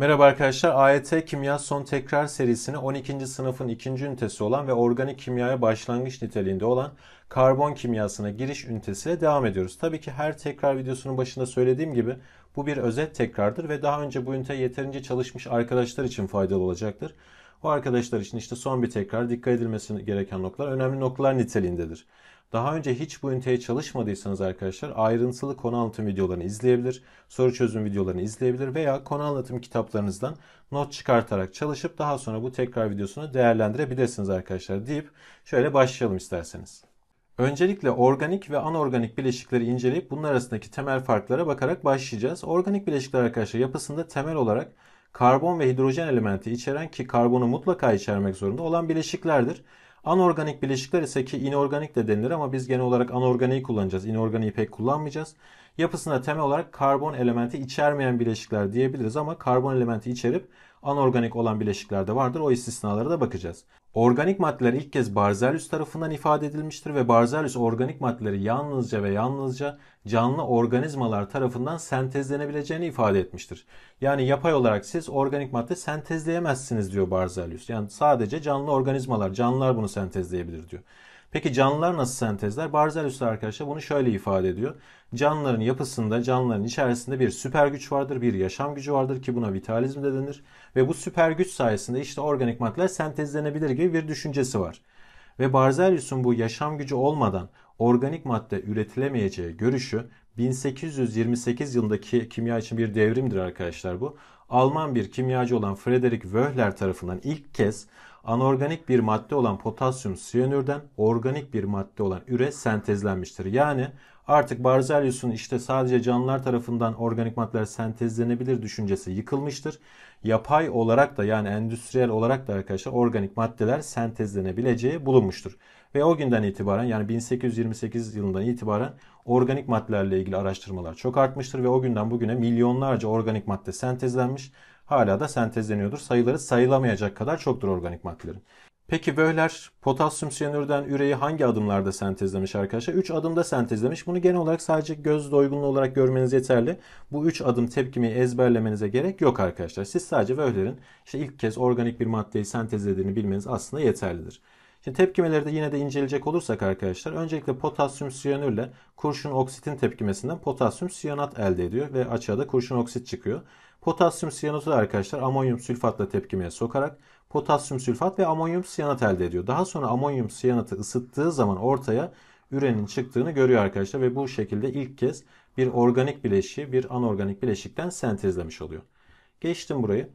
Merhaba arkadaşlar. AYT e Kimya Son Tekrar serisini 12. sınıfın 2. ünitesi olan ve organik kimyaya başlangıç niteliğinde olan karbon kimyasına giriş ünitesiyle devam ediyoruz. Tabii ki her tekrar videosunun başında söylediğim gibi bu bir özet tekrardır ve daha önce bu ünite yeterince çalışmış arkadaşlar için faydalı olacaktır. O arkadaşlar için işte son bir tekrar dikkat edilmesi gereken noktalar önemli noktalar niteliğindedir. Daha önce hiç bu üniteye çalışmadıysanız arkadaşlar ayrıntılı konu anlatım videolarını izleyebilir, soru çözüm videolarını izleyebilir veya konu anlatım kitaplarınızdan not çıkartarak çalışıp daha sonra bu tekrar videosunu değerlendirebilirsiniz arkadaşlar deyip şöyle başlayalım isterseniz. Öncelikle organik ve anorganik bileşikleri inceleyip bunlar arasındaki temel farklara bakarak başlayacağız. Organik bileşikler arkadaşlar yapısında temel olarak karbon ve hidrojen elementi içeren ki karbonu mutlaka içermek zorunda olan bileşiklerdir. Anorganik bileşikler ise ki inorganik de denilir ama biz genel olarak anorganiği kullanacağız. İnorganiği pek kullanmayacağız. Yapısına temel olarak karbon elementi içermeyen bileşikler diyebiliriz ama karbon elementi içerip anorganik olan bileşikler de vardır. O istisnalara da bakacağız. Organik maddeler ilk kez Berzelius tarafından ifade edilmiştir ve Berzelius organik maddeleri yalnızca ve yalnızca canlı organizmalar tarafından sentezlenebileceğini ifade etmiştir. Yani yapay olarak siz organik madde sentezleyemezsiniz diyor Berzelius. Yani sadece canlı organizmalar, canlılar bunu sentezleyebilir diyor. Peki canlılar nasıl sentezler? Barzel üstü arkadaşlar bunu şöyle ifade ediyor. Canlıların yapısında, canlıların içerisinde bir süper güç vardır, bir yaşam gücü vardır ki buna vitalizm de denir. Ve bu süper güç sayesinde işte organik maddeler sentezlenebilir gibi bir düşüncesi var. Ve Barzelius'un bu yaşam gücü olmadan organik madde üretilemeyeceği görüşü 1828 yılındaki kimya için bir devrimdir arkadaşlar bu. Alman bir kimyacı olan Frederick Wöhler tarafından ilk kez anorganik bir madde olan potasyum siyanürden organik bir madde olan üre sentezlenmiştir. Yani artık Berzelius'un işte sadece canlılar tarafından organik maddeler sentezlenebilir düşüncesi yıkılmıştır. Yapay olarak da yani endüstriyel olarak da arkadaşlar organik maddeler sentezlenebileceği bulunmuştur. Ve o günden itibaren yani 1828 yılından itibaren organik maddelerle ilgili araştırmalar çok artmıştır ve o günden bugüne milyonlarca organik madde sentezlenmiş hala da sentezleniyordur. Sayıları sayılamayacak kadar çoktur organik maddelerin. Peki Wöhler potasyum siyanürden üreyi hangi adımlarda sentezlemiş arkadaşlar? 3 adımda sentezlemiş. Bunu genel olarak sadece göz doygunluğu olarak görmeniz yeterli. Bu 3 adım tepkimi ezberlemenize gerek yok arkadaşlar. Siz sadece Wöhler'in işte ilk kez organik bir maddeyi sentezlediğini bilmeniz aslında yeterlidir. Şimdi tepkimeleri de yine de inceleyecek olursak arkadaşlar öncelikle potasyum siyanürle kurşun oksitin tepkimesinden potasyum siyanat elde ediyor ve açığa da kurşun oksit çıkıyor. Potasyum siyanatı da arkadaşlar amonyum sülfatla tepkimeye sokarak potasyum sülfat ve amonyum siyanat elde ediyor. Daha sonra amonyum siyanatı ısıttığı zaman ortaya ürenin çıktığını görüyor arkadaşlar ve bu şekilde ilk kez bir organik bileşiği bir anorganik bileşikten sentezlemiş oluyor. Geçtim burayı.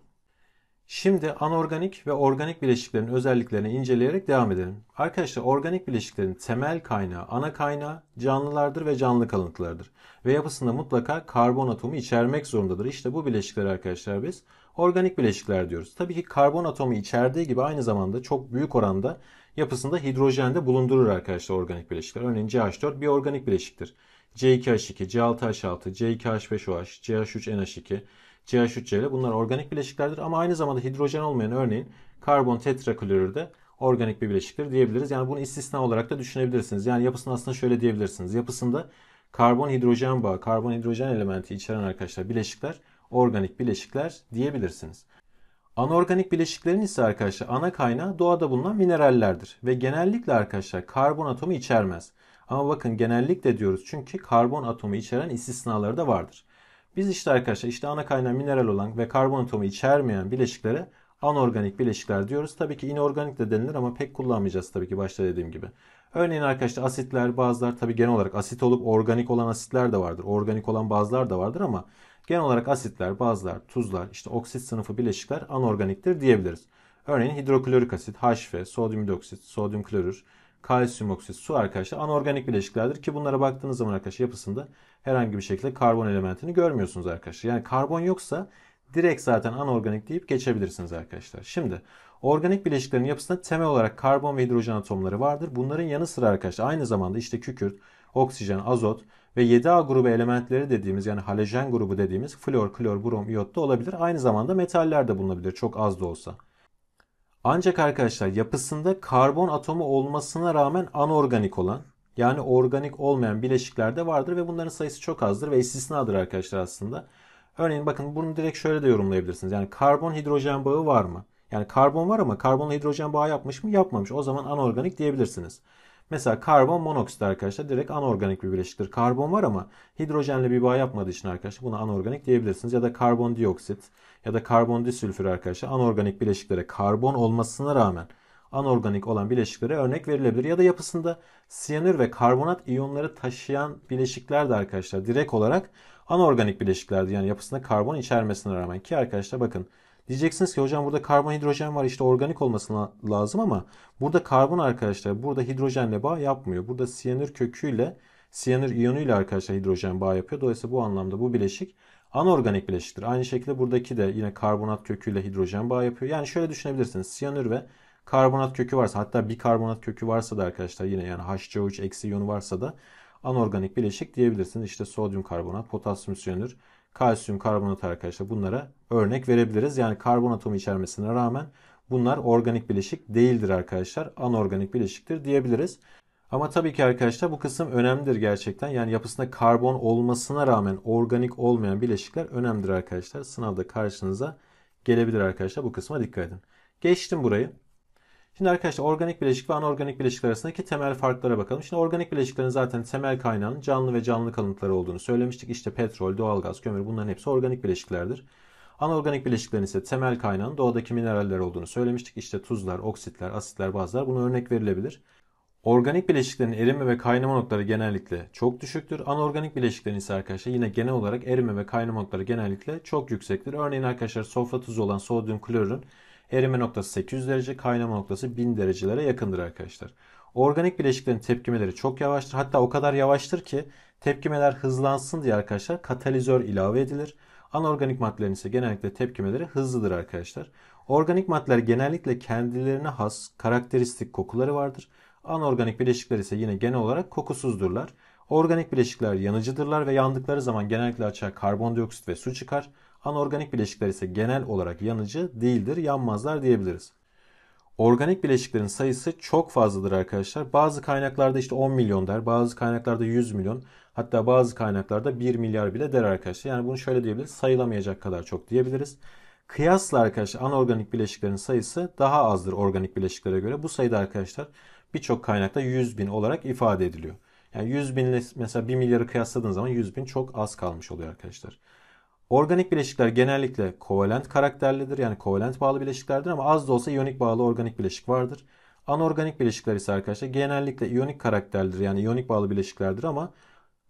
Şimdi anorganik ve organik bileşiklerin özelliklerini inceleyerek devam edelim. Arkadaşlar organik bileşiklerin temel kaynağı, ana kaynağı canlılardır ve canlı kalıntılardır. Ve yapısında mutlaka karbon atomu içermek zorundadır. İşte bu bileşikler arkadaşlar biz organik bileşikler diyoruz. Tabii ki karbon atomu içerdiği gibi aynı zamanda çok büyük oranda yapısında hidrojen de bulundurur arkadaşlar organik bileşikler. Örneğin CH4 bir organik bileşiktir. C2H2, C6H6, C2H5OH, CH3NH2, ch 3 ile bunlar organik bileşiklerdir ama aynı zamanda hidrojen olmayan örneğin karbon tetraklorür de organik bir bileşiktir diyebiliriz. Yani bunu istisna olarak da düşünebilirsiniz. Yani yapısını aslında şöyle diyebilirsiniz. Yapısında karbon hidrojen bağı, karbon hidrojen elementi içeren arkadaşlar bileşikler organik bileşikler diyebilirsiniz. Anorganik bileşiklerin ise arkadaşlar ana kaynağı doğada bulunan minerallerdir ve genellikle arkadaşlar karbon atomu içermez. Ama bakın genellikle diyoruz çünkü karbon atomu içeren istisnaları da vardır. Biz işte arkadaşlar işte ana kaynağı mineral olan ve karbon atomu içermeyen bileşiklere anorganik bileşikler diyoruz. Tabii ki inorganik de denilir ama pek kullanmayacağız tabii ki başta dediğim gibi. Örneğin arkadaşlar asitler bazılar tabii genel olarak asit olup organik olan asitler de vardır. Organik olan bazılar da vardır ama genel olarak asitler, bazılar, tuzlar, işte oksit sınıfı bileşikler anorganiktir diyebiliriz. Örneğin hidroklorik asit, HF, sodyum dioksit, sodyum klorür, kalsiyum oksit, su arkadaşlar anorganik bileşiklerdir ki bunlara baktığınız zaman arkadaşlar yapısında herhangi bir şekilde karbon elementini görmüyorsunuz arkadaşlar. Yani karbon yoksa direkt zaten anorganik deyip geçebilirsiniz arkadaşlar. Şimdi organik bileşiklerin yapısında temel olarak karbon ve hidrojen atomları vardır. Bunların yanı sıra arkadaşlar aynı zamanda işte kükürt, oksijen, azot ve 7A grubu elementleri dediğimiz yani halojen grubu dediğimiz flor, klor, brom, iyot da olabilir. Aynı zamanda metaller de bulunabilir çok az da olsa. Ancak arkadaşlar yapısında karbon atomu olmasına rağmen anorganik olan yani organik olmayan bileşikler de vardır ve bunların sayısı çok azdır ve istisnadır arkadaşlar aslında. Örneğin bakın bunu direkt şöyle de yorumlayabilirsiniz. Yani karbon hidrojen bağı var mı? Yani karbon var ama karbonla hidrojen bağı yapmış mı? Yapmamış. O zaman anorganik diyebilirsiniz. Mesela karbon monoksit arkadaşlar direkt anorganik bir bileşiktir. Karbon var ama hidrojenle bir bağ yapmadığı için arkadaşlar buna anorganik diyebilirsiniz. Ya da karbon dioksit ya da karbon karbondisülfür arkadaşlar anorganik bileşiklere karbon olmasına rağmen anorganik olan bileşiklere örnek verilebilir. Ya da yapısında siyanür ve karbonat iyonları taşıyan bileşikler de arkadaşlar direkt olarak anorganik bileşiklerdi. Yani yapısında karbon içermesine rağmen ki arkadaşlar bakın diyeceksiniz ki hocam burada karbon hidrojen var işte organik olmasına lazım ama burada karbon arkadaşlar burada hidrojenle bağ yapmıyor. Burada siyanür köküyle siyanür iyonuyla arkadaşlar hidrojen bağ yapıyor. Dolayısıyla bu anlamda bu bileşik anorganik bileşiktir. Aynı şekilde buradaki de yine karbonat köküyle hidrojen bağ yapıyor. Yani şöyle düşünebilirsiniz. Siyanür ve karbonat kökü varsa hatta bir karbonat kökü varsa da arkadaşlar yine yani HCO3 eksi iyonu varsa da anorganik bileşik diyebilirsiniz. İşte sodyum karbonat, potasyum siyanür, kalsiyum karbonat arkadaşlar bunlara örnek verebiliriz. Yani karbon atomu içermesine rağmen bunlar organik bileşik değildir arkadaşlar. Anorganik bileşiktir diyebiliriz. Ama tabii ki arkadaşlar bu kısım önemlidir gerçekten. Yani yapısında karbon olmasına rağmen organik olmayan bileşikler önemlidir arkadaşlar. Sınavda karşınıza gelebilir arkadaşlar. Bu kısma dikkat edin. Geçtim burayı. Şimdi arkadaşlar organik bileşik ve anorganik bileşik arasındaki temel farklara bakalım. Şimdi organik bileşiklerin zaten temel kaynağının canlı ve canlı kalıntıları olduğunu söylemiştik. İşte petrol, doğalgaz, kömür bunların hepsi organik bileşiklerdir. Anorganik bileşiklerin ise temel kaynağının doğadaki mineraller olduğunu söylemiştik. İşte tuzlar, oksitler, asitler, bazlar buna örnek verilebilir. Organik bileşiklerin erime ve kaynama noktaları genellikle çok düşüktür. Anorganik bileşiklerin ise arkadaşlar yine genel olarak erime ve kaynama noktaları genellikle çok yüksektir. Örneğin arkadaşlar sofra tuzu olan sodyum klorürün Erime noktası 800 derece, kaynama noktası 1000 derecelere yakındır arkadaşlar. Organik bileşiklerin tepkimeleri çok yavaştır. Hatta o kadar yavaştır ki tepkimeler hızlansın diye arkadaşlar katalizör ilave edilir. Anorganik maddelerin ise genellikle tepkimeleri hızlıdır arkadaşlar. Organik maddeler genellikle kendilerine has karakteristik kokuları vardır. Anorganik bileşikler ise yine genel olarak kokusuzdurlar. Organik bileşikler yanıcıdırlar ve yandıkları zaman genellikle açığa karbondioksit ve su çıkar. Anorganik bileşikler ise genel olarak yanıcı değildir, yanmazlar diyebiliriz. Organik bileşiklerin sayısı çok fazladır arkadaşlar. Bazı kaynaklarda işte 10 milyon der, bazı kaynaklarda 100 milyon, hatta bazı kaynaklarda 1 milyar bile der arkadaşlar. Yani bunu şöyle diyebiliriz, sayılamayacak kadar çok diyebiliriz. Kıyasla arkadaşlar anorganik bileşiklerin sayısı daha azdır organik bileşiklere göre. Bu sayıda arkadaşlar birçok kaynakta 100 bin olarak ifade ediliyor. Yani 100 bin mesela 1 milyarı kıyasladığın zaman 100 bin çok az kalmış oluyor arkadaşlar. Organik bileşikler genellikle kovalent karakterlidir. Yani kovalent bağlı bileşiklerdir ama az da olsa iyonik bağlı organik bileşik vardır. Anorganik bileşikler ise arkadaşlar genellikle iyonik karakterlidir. Yani iyonik bağlı bileşiklerdir ama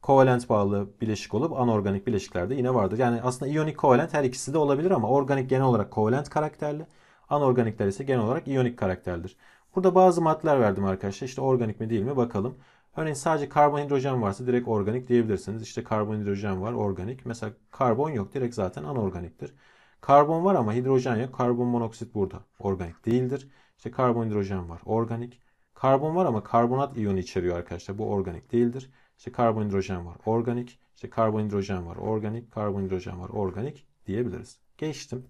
kovalent bağlı bileşik olup anorganik bileşiklerde yine vardır. Yani aslında iyonik kovalent her ikisi de olabilir ama organik genel olarak kovalent karakterli. Anorganikler ise genel olarak iyonik karakterlidir. Burada bazı maddeler verdim arkadaşlar. İşte organik mi değil mi bakalım. Örneğin sadece karbon hidrojen varsa direkt organik diyebilirsiniz. İşte karbon hidrojen var organik. Mesela karbon yok direkt zaten anorganiktir. Karbon var ama hidrojen yok. Karbon monoksit burada organik değildir. İşte karbon hidrojen var organik. Karbon var ama karbonat iyonu içeriyor arkadaşlar. Bu organik değildir. İşte karbon hidrojen var organik. İşte karbon hidrojen var organik. Karbon hidrojen var organik diyebiliriz. Geçtim.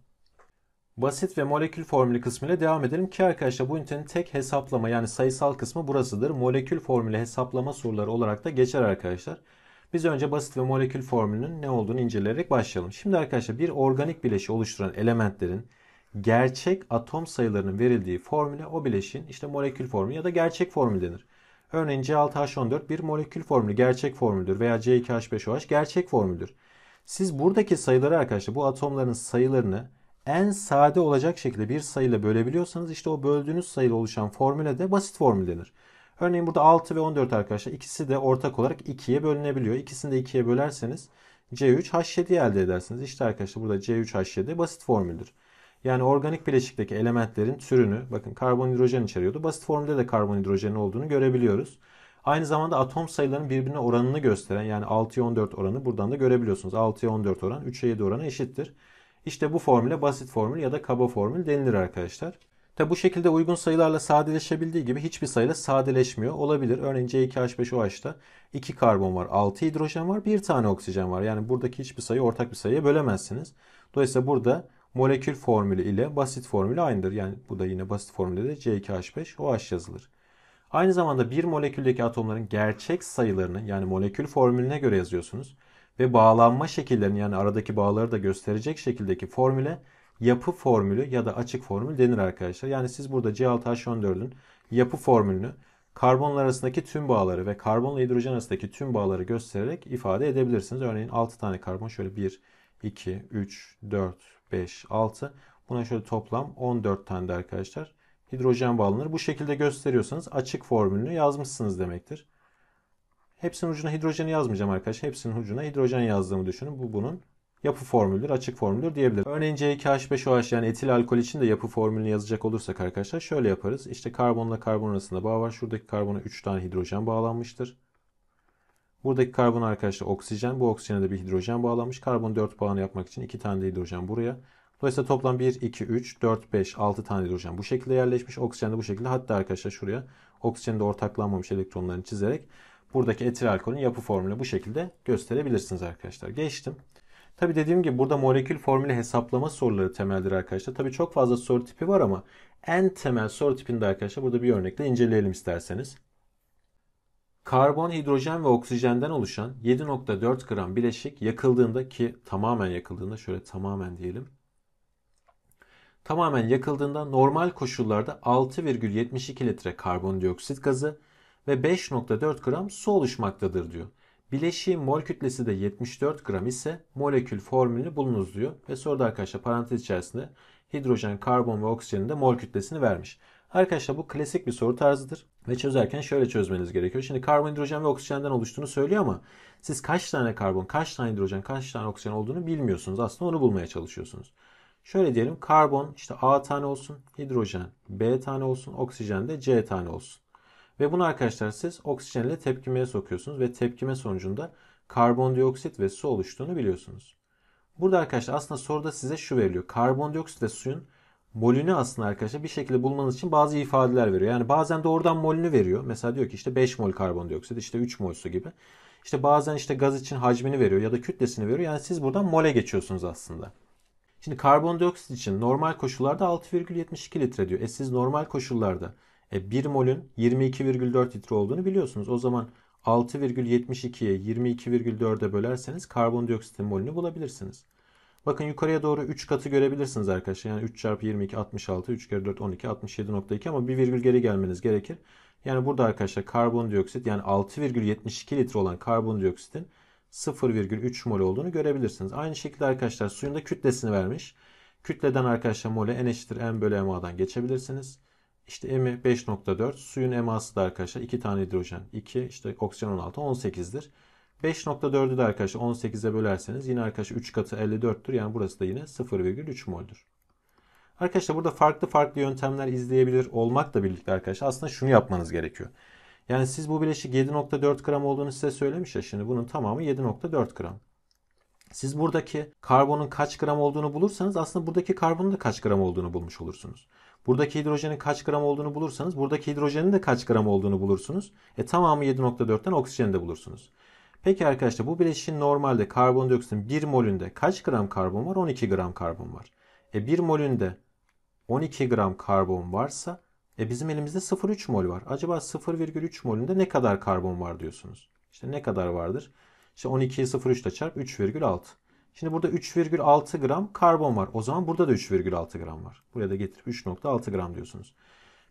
Basit ve molekül formülü kısmı devam edelim ki arkadaşlar bu ünitenin tek hesaplama yani sayısal kısmı burasıdır. Molekül formülü hesaplama soruları olarak da geçer arkadaşlar. Biz önce basit ve molekül formülünün ne olduğunu inceleyerek başlayalım. Şimdi arkadaşlar bir organik bileşi oluşturan elementlerin gerçek atom sayılarının verildiği formüle o bileşin işte molekül formülü ya da gerçek formül denir. Örneğin C6H14 bir molekül formülü gerçek formüldür veya C2H5OH gerçek formüldür. Siz buradaki sayıları arkadaşlar bu atomların sayılarını en sade olacak şekilde bir sayıyla bölebiliyorsanız işte o böldüğünüz sayıyla oluşan formüle de basit formül denir. Örneğin burada 6 ve 14 arkadaşlar ikisi de ortak olarak 2'ye bölünebiliyor. İkisini de 2'ye bölerseniz C3H7 elde edersiniz. İşte arkadaşlar burada C3H7 basit formüldür. Yani organik bileşikteki elementlerin türünü bakın karbonhidrojen içeriyordu. Basit formülde de karbon olduğunu görebiliyoruz. Aynı zamanda atom sayılarının birbirine oranını gösteren yani 6'ya 14 oranı buradan da görebiliyorsunuz. 6'ya 14 oran 3'e 7 oranı eşittir. İşte bu formüle basit formül ya da kaba formül denilir arkadaşlar. Tabi bu şekilde uygun sayılarla sadeleşebildiği gibi hiçbir sayıyla sadeleşmiyor olabilir. Örneğin C2H5OH'da 2 karbon var, 6 hidrojen var, 1 tane oksijen var. Yani buradaki hiçbir sayı ortak bir sayıya bölemezsiniz. Dolayısıyla burada molekül formülü ile basit formülü aynıdır. Yani bu da yine basit formülde de C2H5OH yazılır. Aynı zamanda bir moleküldeki atomların gerçek sayılarını yani molekül formülüne göre yazıyorsunuz ve bağlanma şekillerini yani aradaki bağları da gösterecek şekildeki formüle yapı formülü ya da açık formül denir arkadaşlar. Yani siz burada C6H14'ün yapı formülünü karbonlar arasındaki tüm bağları ve karbonla hidrojen arasındaki tüm bağları göstererek ifade edebilirsiniz. Örneğin 6 tane karbon şöyle 1, 2, 3, 4, 5, 6. Buna şöyle toplam 14 tane de arkadaşlar hidrojen bağlanır. Bu şekilde gösteriyorsanız açık formülünü yazmışsınız demektir. Hepsinin ucuna hidrojeni yazmayacağım arkadaşlar. Hepsinin ucuna hidrojen yazdığımı düşünün. Bu bunun yapı formülüdür, açık formüldür diyebilirim. Örneğin C2H5OH yani etil alkol için de yapı formülünü yazacak olursak arkadaşlar şöyle yaparız. İşte karbonla karbon arasında bağ var. Şuradaki karbona 3 tane hidrojen bağlanmıştır. Buradaki karbon arkadaşlar oksijen. Bu oksijene de bir hidrojen bağlanmış. Karbon 4 bağını yapmak için 2 tane de hidrojen buraya. Dolayısıyla toplam 1, 2, 3, 4, 5, 6 tane hidrojen bu şekilde yerleşmiş. Oksijen de bu şekilde. Hatta arkadaşlar şuraya oksijenin de ortaklanmamış elektronlarını çizerek Buradaki etil alkolün yapı formülü bu şekilde gösterebilirsiniz arkadaşlar. Geçtim. Tabi dediğim gibi burada molekül formülü hesaplama soruları temeldir arkadaşlar. Tabi çok fazla soru tipi var ama en temel soru tipini arkadaşlar burada bir örnekle inceleyelim isterseniz. Karbon, hidrojen ve oksijenden oluşan 7.4 gram bileşik yakıldığında ki tamamen yakıldığında şöyle tamamen diyelim. Tamamen yakıldığında normal koşullarda 6,72 litre karbondioksit gazı ve 5.4 gram su oluşmaktadır diyor. Bileşiğin mol kütlesi de 74 gram ise molekül formülünü bulunuz diyor. Ve soruda arkadaşlar parantez içerisinde hidrojen, karbon ve oksijenin de mol kütlesini vermiş. Arkadaşlar bu klasik bir soru tarzıdır ve çözerken şöyle çözmeniz gerekiyor. Şimdi karbon, hidrojen ve oksijenden oluştuğunu söylüyor ama siz kaç tane karbon, kaç tane hidrojen, kaç tane oksijen olduğunu bilmiyorsunuz. Aslında onu bulmaya çalışıyorsunuz. Şöyle diyelim karbon işte A tane olsun, hidrojen B tane olsun, oksijen de C tane olsun. Ve bunu arkadaşlar siz oksijenle tepkimeye sokuyorsunuz ve tepkime sonucunda karbondioksit ve su oluştuğunu biliyorsunuz. Burada arkadaşlar aslında soruda size şu veriliyor. Karbondioksit ve suyun molünü aslında arkadaşlar bir şekilde bulmanız için bazı ifadeler veriyor. Yani bazen doğrudan molünü veriyor. Mesela diyor ki işte 5 mol karbondioksit, işte 3 mol su gibi. İşte bazen işte gaz için hacmini veriyor ya da kütlesini veriyor. Yani siz buradan mole geçiyorsunuz aslında. Şimdi karbondioksit için normal koşullarda 6,72 litre diyor. E siz normal koşullarda e, 1 molün 22,4 litre olduğunu biliyorsunuz. O zaman 6,72'ye 22,4'e bölerseniz karbondioksit molünü bulabilirsiniz. Bakın yukarıya doğru 3 katı görebilirsiniz arkadaşlar. Yani 3 çarpı 22 66, 3 kere 4 12 67.2 ama bir virgül geri gelmeniz gerekir. Yani burada arkadaşlar karbondioksit yani 6,72 litre olan karbondioksitin 0,3 mol olduğunu görebilirsiniz. Aynı şekilde arkadaşlar suyun da kütlesini vermiş. Kütleden arkadaşlar mole n eşittir m bölü ma'dan geçebilirsiniz. İşte m 5.4. Suyun eması da arkadaşlar 2 tane hidrojen 2. işte oksijen 16 18'dir. 5.4'ü de arkadaşlar 18'e bölerseniz yine arkadaşlar 3 katı 54'tür. Yani burası da yine 0,3 moldür. Arkadaşlar burada farklı farklı yöntemler izleyebilir olmakla birlikte arkadaşlar aslında şunu yapmanız gerekiyor. Yani siz bu bileşik 7.4 gram olduğunu size söylemiş ya şimdi bunun tamamı 7.4 gram. Siz buradaki karbonun kaç gram olduğunu bulursanız aslında buradaki karbonun da kaç gram olduğunu bulmuş olursunuz. Buradaki hidrojenin kaç gram olduğunu bulursanız buradaki hidrojenin de kaç gram olduğunu bulursunuz. E tamamı 7.4'ten oksijeni de bulursunuz. Peki arkadaşlar bu bileşin normalde karbondioksitin 1 molünde kaç gram karbon var? 12 gram karbon var. E 1 molünde 12 gram karbon varsa e bizim elimizde 0,3 mol var. Acaba 0,3 molünde ne kadar karbon var diyorsunuz? İşte ne kadar vardır? İşte 12'yi 0,3 ile çarp 3,6. Şimdi burada 3,6 gram karbon var. O zaman burada da 3,6 gram var. Buraya da getirip 3,6 gram diyorsunuz.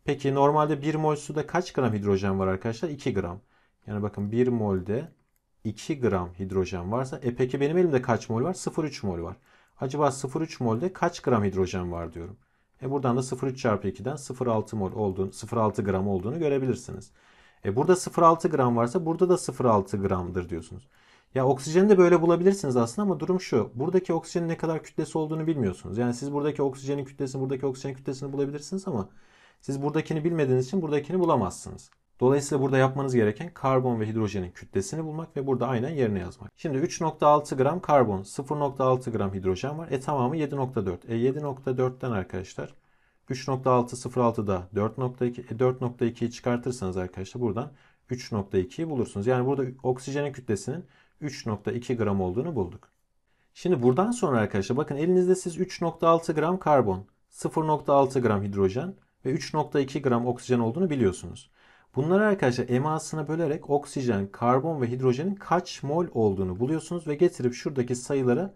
Peki normalde 1 mol suda kaç gram hidrojen var arkadaşlar? 2 gram. Yani bakın 1 molde 2 gram hidrojen varsa e peki benim elimde kaç mol var? 0,3 mol var. Acaba 0,3 molde kaç gram hidrojen var diyorum. E buradan da 0,3 çarpı 2'den 0,6 mol olduğunu, 0,6 gram olduğunu görebilirsiniz. E burada 0,6 gram varsa burada da 0,6 gramdır diyorsunuz. Ya oksijeni de böyle bulabilirsiniz aslında ama durum şu. Buradaki oksijenin ne kadar kütlesi olduğunu bilmiyorsunuz. Yani siz buradaki oksijenin kütlesini, buradaki oksijenin kütlesini bulabilirsiniz ama siz buradakini bilmediğiniz için buradakini bulamazsınız. Dolayısıyla burada yapmanız gereken karbon ve hidrojenin kütlesini bulmak ve burada aynen yerine yazmak. Şimdi 3.6 gram karbon, 0.6 gram hidrojen var. E tamamı 7.4. E 7.4'ten arkadaşlar 3.6 0.6'da 4.2 e 4.2'yi çıkartırsanız arkadaşlar buradan 3.2'yi bulursunuz. Yani burada oksijenin kütlesinin 3.2 gram olduğunu bulduk. Şimdi buradan sonra arkadaşlar bakın elinizde siz 3.6 gram karbon, 0.6 gram hidrojen ve 3.2 gram oksijen olduğunu biliyorsunuz. Bunları arkadaşlar emasına bölerek oksijen, karbon ve hidrojenin kaç mol olduğunu buluyorsunuz ve getirip şuradaki sayılara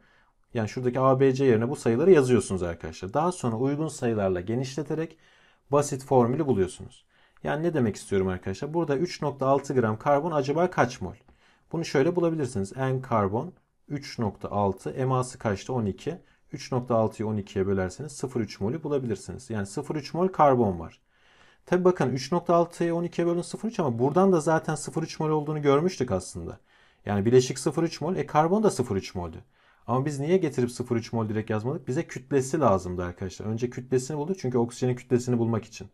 yani şuradaki ABC yerine bu sayıları yazıyorsunuz arkadaşlar. Daha sonra uygun sayılarla genişleterek basit formülü buluyorsunuz. Yani ne demek istiyorum arkadaşlar? Burada 3.6 gram karbon acaba kaç mol? Bunu şöyle bulabilirsiniz. N karbon 3.6 MAsı kaçtı? 12. 3.6'yı 12'ye bölerseniz 0,3 molü bulabilirsiniz. Yani 0,3 mol karbon var. Tabi bakın 3.6'yı 12'ye bölün 0,3 ama buradan da zaten 0,3 mol olduğunu görmüştük aslında. Yani bileşik 0,3 mol. E karbon da 0,3 moldü. Ama biz niye getirip 0,3 mol direkt yazmadık? Bize kütlesi lazımdı arkadaşlar. Önce kütlesini bulduk çünkü oksijenin kütlesini bulmak için.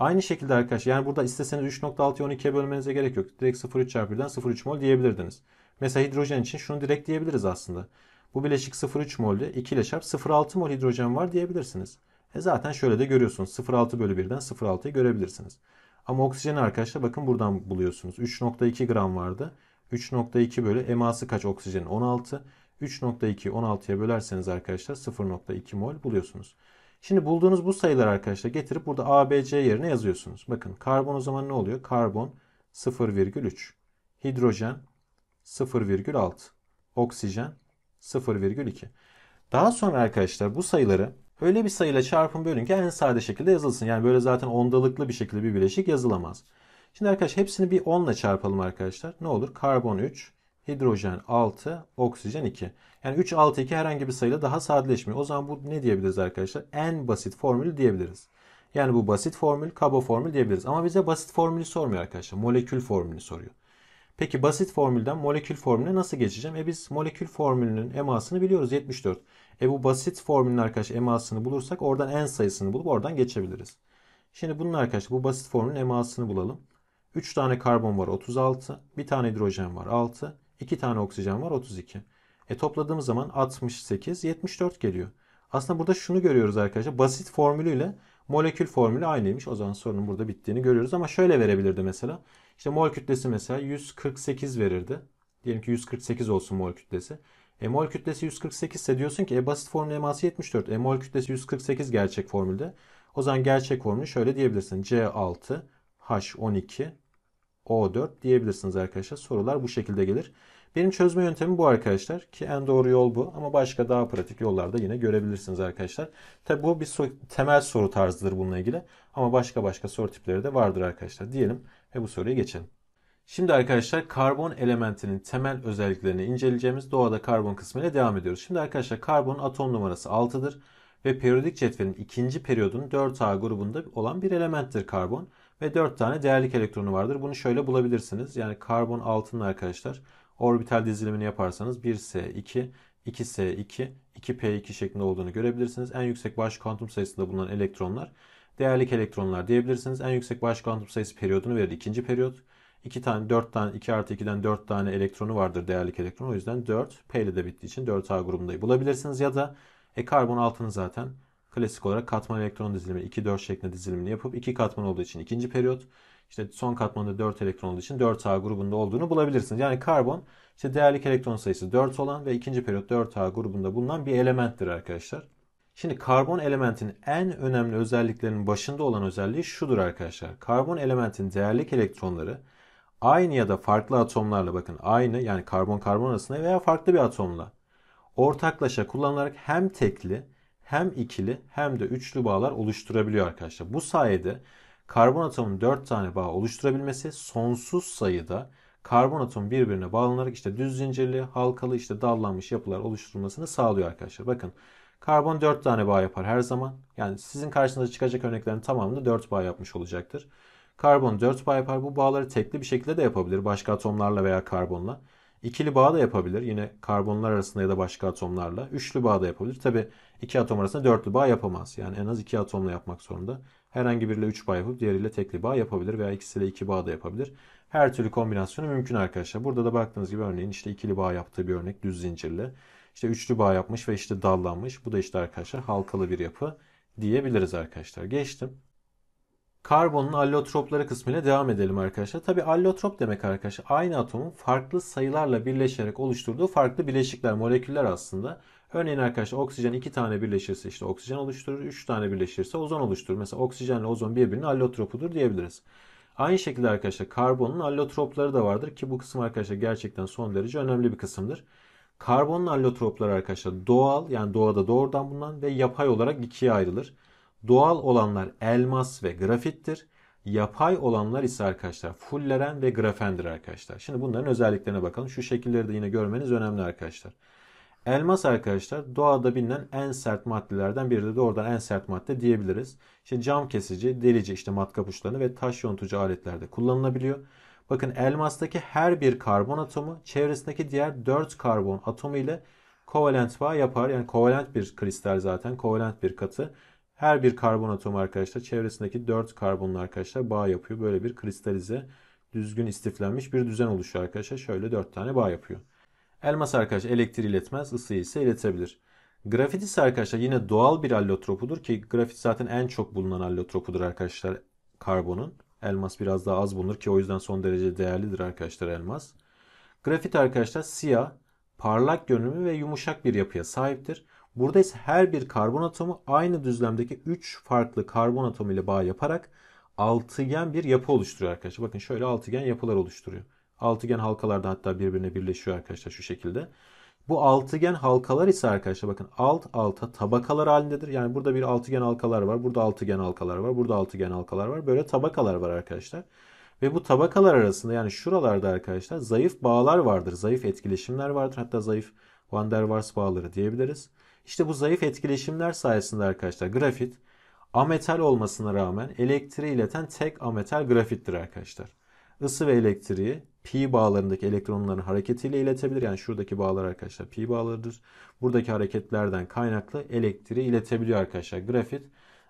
Aynı şekilde arkadaşlar yani burada isteseniz 3.6'yı 12'ye bölmenize gerek yok. Direkt 0.3 çarpı 1'den 0.3 mol diyebilirdiniz. Mesela hidrojen için şunu direkt diyebiliriz aslında. Bu bileşik 0.3 moldu. 2 ile çarp 0.6 mol hidrojen var diyebilirsiniz. E zaten şöyle de görüyorsunuz. 0.6 bölü 1'den 0.6'yı görebilirsiniz. Ama oksijeni arkadaşlar bakın buradan buluyorsunuz. 3.2 gram vardı. 3.2 bölü eması kaç oksijenin? 16. 3.2 16'ya bölerseniz arkadaşlar 0.2 mol buluyorsunuz. Şimdi bulduğunuz bu sayılar arkadaşlar getirip burada ABC yerine yazıyorsunuz. Bakın karbon o zaman ne oluyor? Karbon 0,3. Hidrojen 0,6. Oksijen 0,2. Daha sonra arkadaşlar bu sayıları öyle bir sayıyla çarpın bölün ki en sade şekilde yazılsın. Yani böyle zaten ondalıklı bir şekilde bir bileşik yazılamaz. Şimdi arkadaşlar hepsini bir 10 ile çarpalım arkadaşlar. Ne olur? Karbon 3, hidrojen 6, oksijen 2. Yani 3, 6, 2 herhangi bir sayıyla daha sadeleşmiyor. O zaman bu ne diyebiliriz arkadaşlar? En basit formülü diyebiliriz. Yani bu basit formül, kaba formül diyebiliriz. Ama bize basit formülü sormuyor arkadaşlar. Molekül formülünü soruyor. Peki basit formülden molekül formülüne nasıl geçeceğim? E biz molekül formülünün emasını biliyoruz 74. E bu basit formülün arkadaşlar emasını bulursak oradan en sayısını bulup oradan geçebiliriz. Şimdi bunun arkadaşlar bu basit formülün emasını bulalım. 3 tane karbon var 36, 1 tane hidrojen var 6, 2 tane oksijen var 32. E topladığımız zaman 68, 74 geliyor. Aslında burada şunu görüyoruz arkadaşlar. Basit formülüyle molekül formülü aynıymış. O zaman sorunun burada bittiğini görüyoruz. Ama şöyle verebilirdi mesela. İşte mol kütlesi mesela 148 verirdi. Diyelim ki 148 olsun mol kütlesi. E mol kütlesi 148 ise diyorsun ki e basit formül eması 74. E mol kütlesi 148 gerçek formülde. O zaman gerçek formülü şöyle diyebilirsin. C6 H12 O4 diyebilirsiniz arkadaşlar. Sorular bu şekilde gelir. Benim çözme yöntemi bu arkadaşlar ki en doğru yol bu ama başka daha pratik yollarda yine görebilirsiniz arkadaşlar. Tabi bu bir so temel soru tarzıdır bununla ilgili ama başka başka soru tipleri de vardır arkadaşlar diyelim ve bu soruya geçelim. Şimdi arkadaşlar karbon elementinin temel özelliklerini inceleyeceğimiz doğada karbon kısmıyla devam ediyoruz. Şimdi arkadaşlar karbon atom numarası 6'dır ve periyodik cetvelin ikinci periyodun 4A grubunda olan bir elementtir karbon ve 4 tane değerlik elektronu vardır. Bunu şöyle bulabilirsiniz. Yani karbon altının arkadaşlar Orbital dizilimini yaparsanız 1S2, 2S2, 2P2 şeklinde olduğunu görebilirsiniz. En yüksek baş kuantum sayısında bulunan elektronlar değerlik elektronlar diyebilirsiniz. En yüksek baş kuantum sayısı periyodunu verir. ikinci periyot. 2 tane 4 tane 2 artı 2'den 4 tane elektronu vardır değerlik elektron. O yüzden 4 P ile de bittiği için 4A grubundayı bulabilirsiniz. Ya da e, karbon altını zaten klasik olarak katman elektron dizilimi 2-4 şeklinde dizilimini yapıp 2 katman olduğu için ikinci periyot işte son katmanda 4 elektron olduğu için 4A grubunda olduğunu bulabilirsiniz. Yani karbon işte değerli elektron sayısı 4 olan ve ikinci periyot 4A grubunda bulunan bir elementtir arkadaşlar. Şimdi karbon elementinin en önemli özelliklerinin başında olan özelliği şudur arkadaşlar. Karbon elementinin değerli elektronları aynı ya da farklı atomlarla bakın aynı yani karbon karbon arasında veya farklı bir atomla ortaklaşa kullanılarak hem tekli hem ikili hem de üçlü bağlar oluşturabiliyor arkadaşlar. Bu sayede karbon atomun 4 tane bağ oluşturabilmesi sonsuz sayıda karbon atom birbirine bağlanarak işte düz zincirli, halkalı, işte dallanmış yapılar oluşturulmasını sağlıyor arkadaşlar. Bakın karbon 4 tane bağ yapar her zaman. Yani sizin karşınıza çıkacak örneklerin tamamında 4 bağ yapmış olacaktır. Karbon 4 bağ yapar. Bu bağları tekli bir şekilde de yapabilir. Başka atomlarla veya karbonla. İkili bağ da yapabilir. Yine karbonlar arasında ya da başka atomlarla. Üçlü bağ da yapabilir. Tabi iki atom arasında dörtlü bağ yapamaz. Yani en az iki atomla yapmak zorunda. Herhangi biriyle 3 bağ yapıp diğeriyle tekli bağ yapabilir veya ikisiyle 2 bağ da yapabilir. Her türlü kombinasyonu mümkün arkadaşlar. Burada da baktığınız gibi örneğin işte ikili bağ yaptığı bir örnek düz zincirli. İşte üçlü bağ yapmış ve işte dallanmış. Bu da işte arkadaşlar halkalı bir yapı diyebiliriz arkadaşlar. Geçtim. Karbonun allotropları kısmıyla devam edelim arkadaşlar. Tabi allotrop demek arkadaşlar aynı atomun farklı sayılarla birleşerek oluşturduğu farklı bileşikler, moleküller aslında. Örneğin arkadaşlar oksijen iki tane birleşirse işte oksijen oluşturur. üç tane birleşirse ozon oluşturur. Mesela oksijenle ozon birbirinin allotropudur diyebiliriz. Aynı şekilde arkadaşlar karbonun allotropları da vardır ki bu kısım arkadaşlar gerçekten son derece önemli bir kısımdır. Karbonun allotropları arkadaşlar doğal yani doğada doğrudan bulunan ve yapay olarak ikiye ayrılır. Doğal olanlar elmas ve grafittir. Yapay olanlar ise arkadaşlar fulleren ve grafendir arkadaşlar. Şimdi bunların özelliklerine bakalım. Şu şekilleri de yine görmeniz önemli arkadaşlar. Elmas arkadaşlar doğada bilinen en sert maddelerden biri de doğrudan en sert madde diyebiliriz. İşte cam kesici, delici işte matkap uçlarını ve taş yontucu aletlerde kullanılabiliyor. Bakın elmastaki her bir karbon atomu çevresindeki diğer 4 karbon atomu ile kovalent bağ yapar. Yani kovalent bir kristal zaten kovalent bir katı. Her bir karbon atomu arkadaşlar çevresindeki 4 karbonla arkadaşlar bağ yapıyor. Böyle bir kristalize düzgün istiflenmiş bir düzen oluşuyor arkadaşlar. Şöyle 4 tane bağ yapıyor. Elmas arkadaş elektriği iletmez, ısıyı ise iletebilir. Grafitis arkadaşlar yine doğal bir allotropudur ki grafit zaten en çok bulunan allotropudur arkadaşlar karbonun. Elmas biraz daha az bulunur ki o yüzden son derece değerlidir arkadaşlar elmas. Grafit arkadaşlar siyah, parlak görünümü ve yumuşak bir yapıya sahiptir. Burada ise her bir karbon atomu aynı düzlemdeki 3 farklı karbon atomu ile bağ yaparak altıgen bir yapı oluşturuyor arkadaşlar. Bakın şöyle altıgen yapılar oluşturuyor. Altıgen halkalarda hatta birbirine birleşiyor arkadaşlar şu şekilde. Bu altıgen halkalar ise arkadaşlar bakın alt alta tabakalar halindedir. Yani burada bir altıgen halkalar var. Burada altıgen halkalar var. Burada altıgen halkalar var. Böyle tabakalar var arkadaşlar. Ve bu tabakalar arasında yani şuralarda arkadaşlar zayıf bağlar vardır. Zayıf etkileşimler vardır. Hatta zayıf Van der Waals bağları diyebiliriz. İşte bu zayıf etkileşimler sayesinde arkadaşlar grafit ametal olmasına rağmen elektriği ileten tek ametal grafittir arkadaşlar. Isı ve elektriği pi bağlarındaki elektronların hareketiyle iletebilir. Yani şuradaki bağlar arkadaşlar pi bağlarıdır. Buradaki hareketlerden kaynaklı elektriği iletebiliyor arkadaşlar. Grafit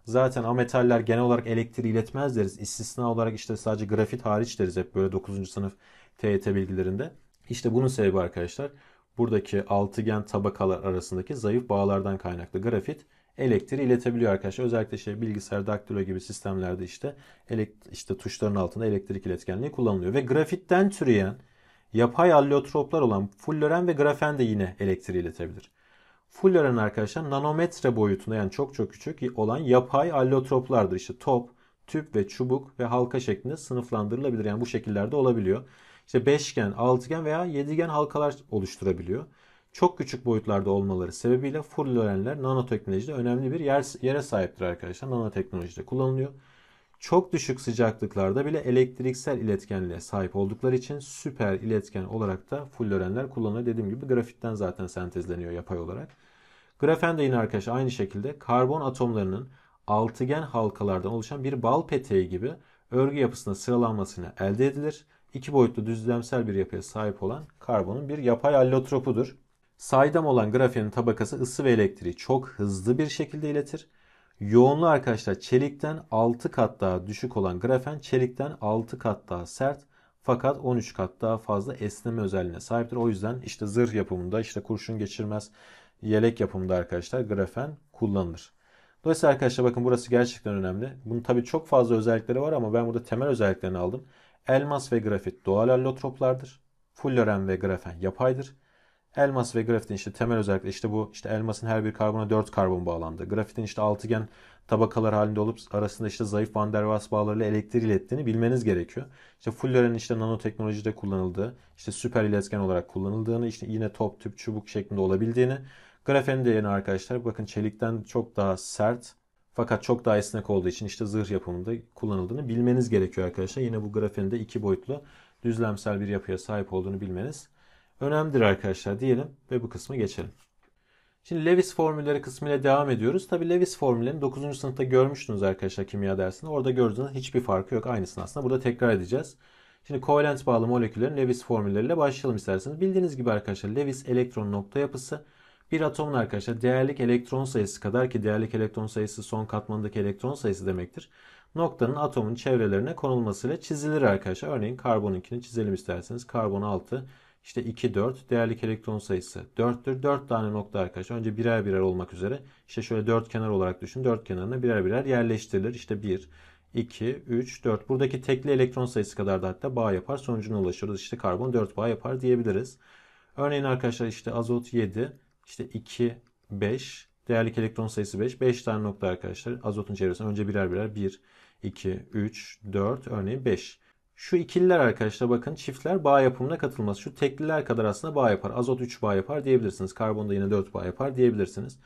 zaten ametaller genel olarak elektriği iletmez deriz. İstisna olarak işte sadece grafit hariç deriz hep böyle 9. sınıf TYT bilgilerinde. İşte bunun sebebi arkadaşlar buradaki altıgen tabakalar arasındaki zayıf bağlardan kaynaklı grafit elektriği iletebiliyor arkadaşlar. Özellikle şey bilgisayar, daktilo gibi sistemlerde işte işte tuşların altında elektrik iletkenliği kullanılıyor. Ve grafitten türeyen yapay allotroplar olan fulleran ve grafen de yine elektriği iletebilir. Fulleran arkadaşlar nanometre boyutunda yani çok çok küçük olan yapay allotroplardır. İşte top, tüp ve çubuk ve halka şeklinde sınıflandırılabilir. Yani bu şekillerde olabiliyor. İşte beşgen, altıgen veya yedigen halkalar oluşturabiliyor çok küçük boyutlarda olmaları sebebiyle fullerenler nanoteknolojide önemli bir yer, yere sahiptir arkadaşlar. Nanoteknolojide kullanılıyor. Çok düşük sıcaklıklarda bile elektriksel iletkenliğe sahip oldukları için süper iletken olarak da fullerenler kullanılıyor. Dediğim gibi grafitten zaten sentezleniyor yapay olarak. Grafen de yine arkadaşlar aynı şekilde karbon atomlarının altıgen halkalardan oluşan bir bal peteği gibi örgü yapısına sıralanmasını elde edilir. İki boyutlu düzlemsel bir yapıya sahip olan karbonun bir yapay allotropudur. Saydam olan grafenin tabakası ısı ve elektriği çok hızlı bir şekilde iletir. Yoğunluğu arkadaşlar çelikten 6 kat daha düşük olan grafen çelikten 6 kat daha sert fakat 13 kat daha fazla esneme özelliğine sahiptir. O yüzden işte zırh yapımında işte kurşun geçirmez yelek yapımında arkadaşlar grafen kullanılır. Dolayısıyla arkadaşlar bakın burası gerçekten önemli. Bunun tabi çok fazla özellikleri var ama ben burada temel özelliklerini aldım. Elmas ve grafit doğal allotroplardır. Fulloren ve grafen yapaydır. Elmas ve grafitin işte temel özellikle işte bu işte elmasın her bir karbona 4 karbon bağlandı. Grafitin işte altıgen tabakalar halinde olup arasında işte zayıf van der Waals bağlarıyla elektrik ilettiğini bilmeniz gerekiyor. İşte fullerenin işte nanoteknolojide kullanıldığı, işte süper iletken olarak kullanıldığını, işte yine top, tüp, çubuk şeklinde olabildiğini. grafen de yeni arkadaşlar bakın çelikten çok daha sert fakat çok daha esnek olduğu için işte zırh yapımında kullanıldığını bilmeniz gerekiyor arkadaşlar. Yine bu grafenin de iki boyutlu düzlemsel bir yapıya sahip olduğunu bilmeniz önemlidir arkadaşlar diyelim ve bu kısmı geçelim. Şimdi Lewis formülleri kısmıyla devam ediyoruz. Tabi Lewis formüllerini 9. sınıfta görmüştünüz arkadaşlar kimya dersinde. Orada gördüğünüz hiçbir farkı yok. Aynısını aslında burada tekrar edeceğiz. Şimdi kovalent bağlı moleküllerin Lewis formülleriyle başlayalım isterseniz. Bildiğiniz gibi arkadaşlar Lewis elektron nokta yapısı. Bir atomun arkadaşlar değerlik elektron sayısı kadar ki değerlik elektron sayısı son katmandaki elektron sayısı demektir. Noktanın atomun çevrelerine konulmasıyla çizilir arkadaşlar. Örneğin karboninkini çizelim isterseniz. Karbon 6, işte 2, 4 değerlik elektron sayısı 4'tür. 4 tane nokta arkadaşlar. Önce birer birer olmak üzere. İşte şöyle 4 kenar olarak düşün. 4 kenarına birer birer yerleştirilir. İşte 1, 2, 3, 4. Buradaki tekli elektron sayısı kadar da hatta bağ yapar. Sonucuna ulaşırız. İşte karbon 4 bağ yapar diyebiliriz. Örneğin arkadaşlar işte azot 7, işte 2, 5. Değerlik elektron sayısı 5. 5 tane nokta arkadaşlar. Azotun çevresine önce birer birer 1, 2, 3, 4 örneğin 5. Şu ikililer arkadaşlar bakın çiftler bağ yapımına katılmaz. Şu tekliler kadar aslında bağ yapar. Azot 3 bağ yapar diyebilirsiniz. karbon da yine 4 bağ yapar diyebilirsiniz.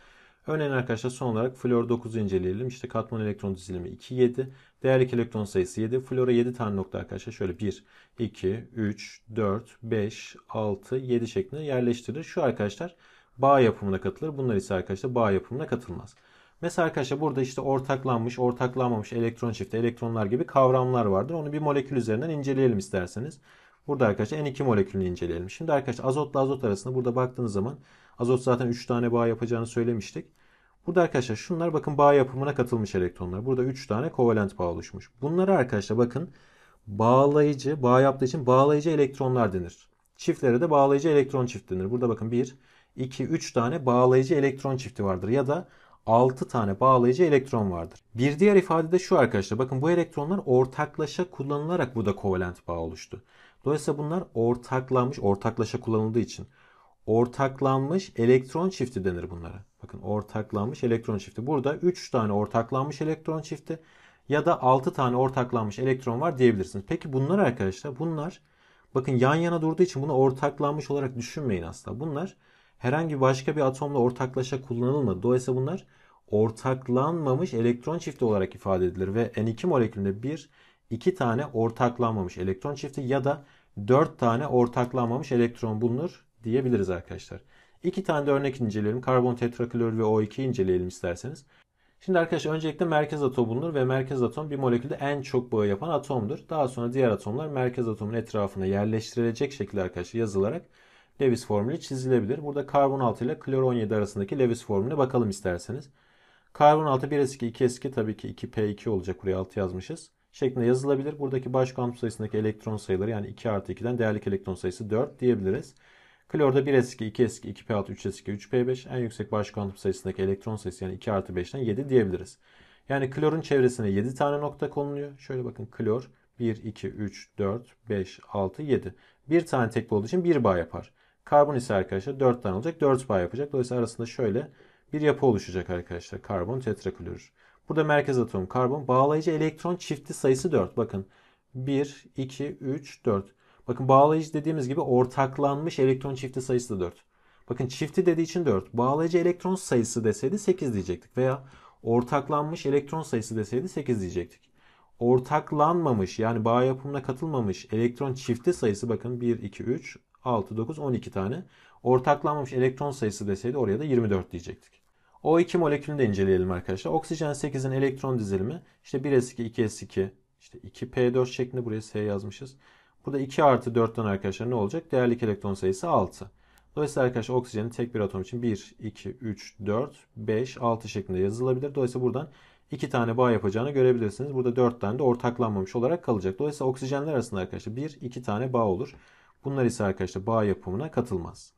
Örneğin arkadaşlar son olarak flor 9'u inceleyelim. İşte katman elektron dizilimi 2, 7. Değerlik elektron sayısı 7. Flora 7 tane nokta arkadaşlar. Şöyle 1, 2, 3, 4, 5, 6, 7 şeklinde yerleştirilir. Şu arkadaşlar bağ yapımına katılır. Bunlar ise arkadaşlar bağ yapımına katılmaz. Mesela arkadaşlar burada işte ortaklanmış, ortaklanmamış elektron çifti, elektronlar gibi kavramlar vardır. Onu bir molekül üzerinden inceleyelim isterseniz. Burada arkadaşlar N2 molekülünü inceleyelim. Şimdi arkadaşlar azotla azot arasında burada baktığınız zaman azot zaten 3 tane bağ yapacağını söylemiştik. Burada arkadaşlar şunlar bakın bağ yapımına katılmış elektronlar. Burada 3 tane kovalent bağ oluşmuş. Bunları arkadaşlar bakın bağlayıcı, bağ yaptığı için bağlayıcı elektronlar denir. Çiftlere de bağlayıcı elektron çift denir. Burada bakın 1, 2, 3 tane bağlayıcı elektron çifti vardır. Ya da 6 tane bağlayıcı elektron vardır. Bir diğer ifade de şu arkadaşlar. Bakın bu elektronlar ortaklaşa kullanılarak burada kovalent bağ oluştu. Dolayısıyla bunlar ortaklanmış, ortaklaşa kullanıldığı için ortaklanmış elektron çifti denir bunlara. Bakın ortaklanmış elektron çifti. Burada 3 tane ortaklanmış elektron çifti ya da 6 tane ortaklanmış elektron var diyebilirsiniz. Peki bunlar arkadaşlar bunlar bakın yan yana durduğu için bunu ortaklanmış olarak düşünmeyin asla. Bunlar herhangi başka bir atomla ortaklaşa kullanılmadı. Dolayısıyla bunlar ortaklanmamış elektron çifti olarak ifade edilir ve N2 molekülünde bir iki tane ortaklanmamış elektron çifti ya da dört tane ortaklanmamış elektron bulunur diyebiliriz arkadaşlar. İki tane de örnek inceleyelim. Karbon tetraklor ve O2 inceleyelim isterseniz. Şimdi arkadaşlar öncelikle merkez atom bulunur ve merkez atom bir molekülde en çok bağı yapan atomdur. Daha sonra diğer atomlar merkez atomun etrafına yerleştirilecek şekilde arkadaşlar yazılarak Lewis formülü çizilebilir. Burada karbon 6 ile klor 17 arasındaki Lewis formülüne bakalım isterseniz. Karbon 6 1s2 2 tabii ki 2p2 olacak buraya 6 yazmışız. Şeklinde yazılabilir. Buradaki baş kuantum sayısındaki elektron sayıları yani 2 artı 2'den değerli elektron sayısı 4 diyebiliriz. Klorda 1s2, 2s2, p 6 3s2, 3p5 en yüksek baş kuantum sayısındaki elektron sayısı yani 2 artı 5'ten 7 diyebiliriz. Yani klorun çevresine 7 tane nokta konuluyor. Şöyle bakın klor 1, 2, 3, 4, 5, 6, 7. Bir tane tekli olduğu için bir bağ yapar. Karbon ise arkadaşlar 4 tane olacak. 4 bağ yapacak. Dolayısıyla arasında şöyle bir yapı oluşacak arkadaşlar. Karbon tetraklorür. Burada merkez atom karbon. Bağlayıcı elektron çifti sayısı 4. Bakın 1, 2, 3, 4. Bakın bağlayıcı dediğimiz gibi ortaklanmış elektron çifti sayısı da 4. Bakın çifti dediği için 4. Bağlayıcı elektron sayısı deseydi 8 diyecektik. Veya ortaklanmış elektron sayısı deseydi 8 diyecektik. Ortaklanmamış yani bağ yapımına katılmamış elektron çifti sayısı bakın 1, 2, 3, 6, 9, 12 tane. Ortaklanmamış elektron sayısı deseydi oraya da 24 diyecektik. O2 molekülünü de inceleyelim arkadaşlar. Oksijen 8'in elektron dizilimi işte 1s2, 2s2, işte 2p4 şeklinde buraya s yazmışız. Burada 2 artı 4'ten arkadaşlar ne olacak? Değerlik elektron sayısı 6. Dolayısıyla arkadaşlar oksijenin tek bir atom için 1, 2, 3, 4, 5, 6 şeklinde yazılabilir. Dolayısıyla buradan 2 tane bağ yapacağını görebilirsiniz. Burada 4 tane de ortaklanmamış olarak kalacak. Dolayısıyla oksijenler arasında arkadaşlar 1, 2 tane bağ olur. Bunlar ise arkadaşlar bağ yapımına katılmaz.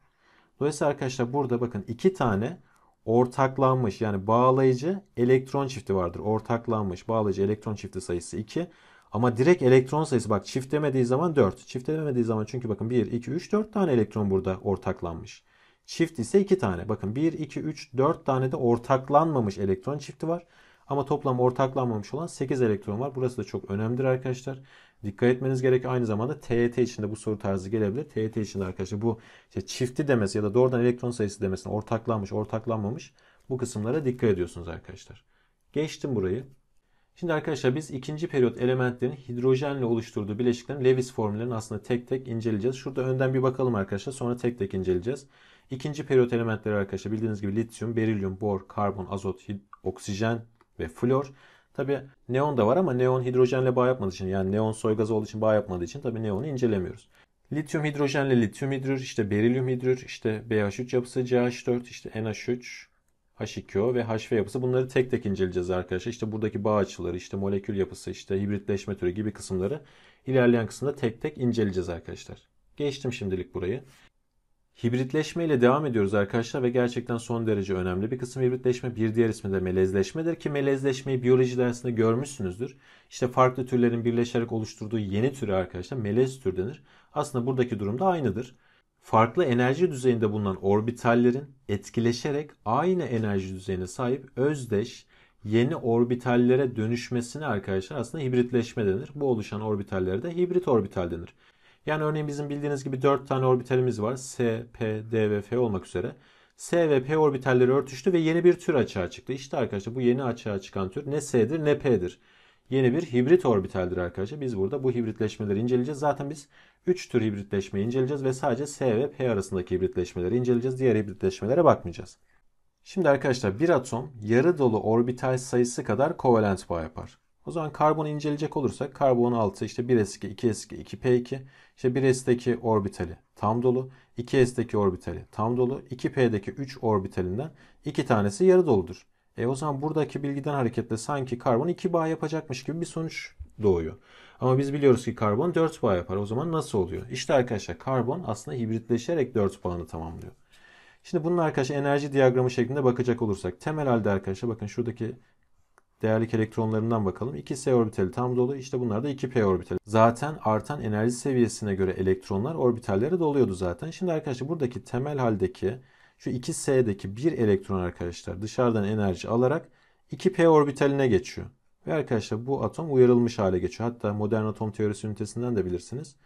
Dolayısıyla arkadaşlar burada bakın iki tane ortaklanmış yani bağlayıcı elektron çifti vardır. Ortaklanmış bağlayıcı elektron çifti sayısı 2. Ama direkt elektron sayısı bak çift demediği zaman 4. Çift demediği zaman çünkü bakın 1, 2, 3, 4 tane elektron burada ortaklanmış. Çift ise 2 tane. Bakın 1, 2, 3, 4 tane de ortaklanmamış elektron çifti var. Ama toplam ortaklanmamış olan 8 elektron var. Burası da çok önemlidir arkadaşlar. Dikkat etmeniz gerek aynı zamanda TET içinde bu soru tarzı gelebilir. TET içinde arkadaşlar bu işte çifti demesi ya da doğrudan elektron sayısı demesine ortaklanmış, ortaklanmamış bu kısımlara dikkat ediyorsunuz arkadaşlar. Geçtim burayı. Şimdi arkadaşlar biz ikinci periyot elementlerin hidrojenle oluşturduğu bileşiklerin Lewis formüllerini aslında tek tek inceleyeceğiz. Şurada önden bir bakalım arkadaşlar sonra tek tek inceleyeceğiz. İkinci periyot elementleri arkadaşlar bildiğiniz gibi lityum, berilyum, bor, karbon, azot, oksijen ve flor. Tabi neon da var ama neon hidrojenle bağ yapmadığı için yani neon soy gazı olduğu için bağ yapmadığı için tabi neonu incelemiyoruz. Lityum hidrojenle lityum hidrür, işte berilyum hidrür, işte BH3 yapısı, CH4, işte NH3, H2O ve HV yapısı bunları tek tek inceleyeceğiz arkadaşlar. İşte buradaki bağ açıları, işte molekül yapısı, işte hibritleşme türü gibi kısımları ilerleyen kısımda tek tek inceleyeceğiz arkadaşlar. Geçtim şimdilik burayı. Hibritleşme ile devam ediyoruz arkadaşlar ve gerçekten son derece önemli bir kısım hibritleşme. Bir diğer ismi de melezleşmedir ki melezleşmeyi biyoloji dersinde görmüşsünüzdür. İşte farklı türlerin birleşerek oluşturduğu yeni türü arkadaşlar melez tür denir. Aslında buradaki durumda aynıdır. Farklı enerji düzeyinde bulunan orbitallerin etkileşerek aynı enerji düzeyine sahip özdeş yeni orbitallere dönüşmesine arkadaşlar aslında hibritleşme denir. Bu oluşan orbitallere de hibrit orbital denir. Yani örneğin bizim bildiğiniz gibi 4 tane orbitalimiz var. S, P, D ve F olmak üzere. S ve P orbitalleri örtüştü ve yeni bir tür açığa çıktı. İşte arkadaşlar bu yeni açığa çıkan tür ne S'dir ne P'dir. Yeni bir hibrit orbitaldir arkadaşlar. Biz burada bu hibritleşmeleri inceleyeceğiz. Zaten biz 3 tür hibritleşmeyi inceleyeceğiz ve sadece S ve P arasındaki hibritleşmeleri inceleyeceğiz. Diğer hibritleşmelere bakmayacağız. Şimdi arkadaşlar bir atom yarı dolu orbital sayısı kadar kovalent bağ yapar. O zaman karbonu inceleyecek olursak karbon 6 işte 1s2, 2s2, 2p2. İşte 1s'deki orbitali tam dolu. 2s'deki orbitali tam dolu. 2p'deki 3 orbitalinden 2 tanesi yarı doludur. E o zaman buradaki bilgiden hareketle sanki karbon 2 bağ yapacakmış gibi bir sonuç doğuyor. Ama biz biliyoruz ki karbon 4 bağ yapar. O zaman nasıl oluyor? İşte arkadaşlar karbon aslında hibritleşerek 4 bağını tamamlıyor. Şimdi bunun arkadaşlar enerji diyagramı şeklinde bakacak olursak temel halde arkadaşlar bakın şuradaki değerlik elektronlarından bakalım. 2s orbitali tam dolu. İşte bunlar da 2p orbitali. Zaten artan enerji seviyesine göre elektronlar orbitallere doluyordu zaten. Şimdi arkadaşlar buradaki temel haldeki şu 2s'deki bir elektron arkadaşlar dışarıdan enerji alarak 2p orbitaline geçiyor. Ve arkadaşlar bu atom uyarılmış hale geçiyor. Hatta modern atom teorisi ünitesinden de bilirsiniz.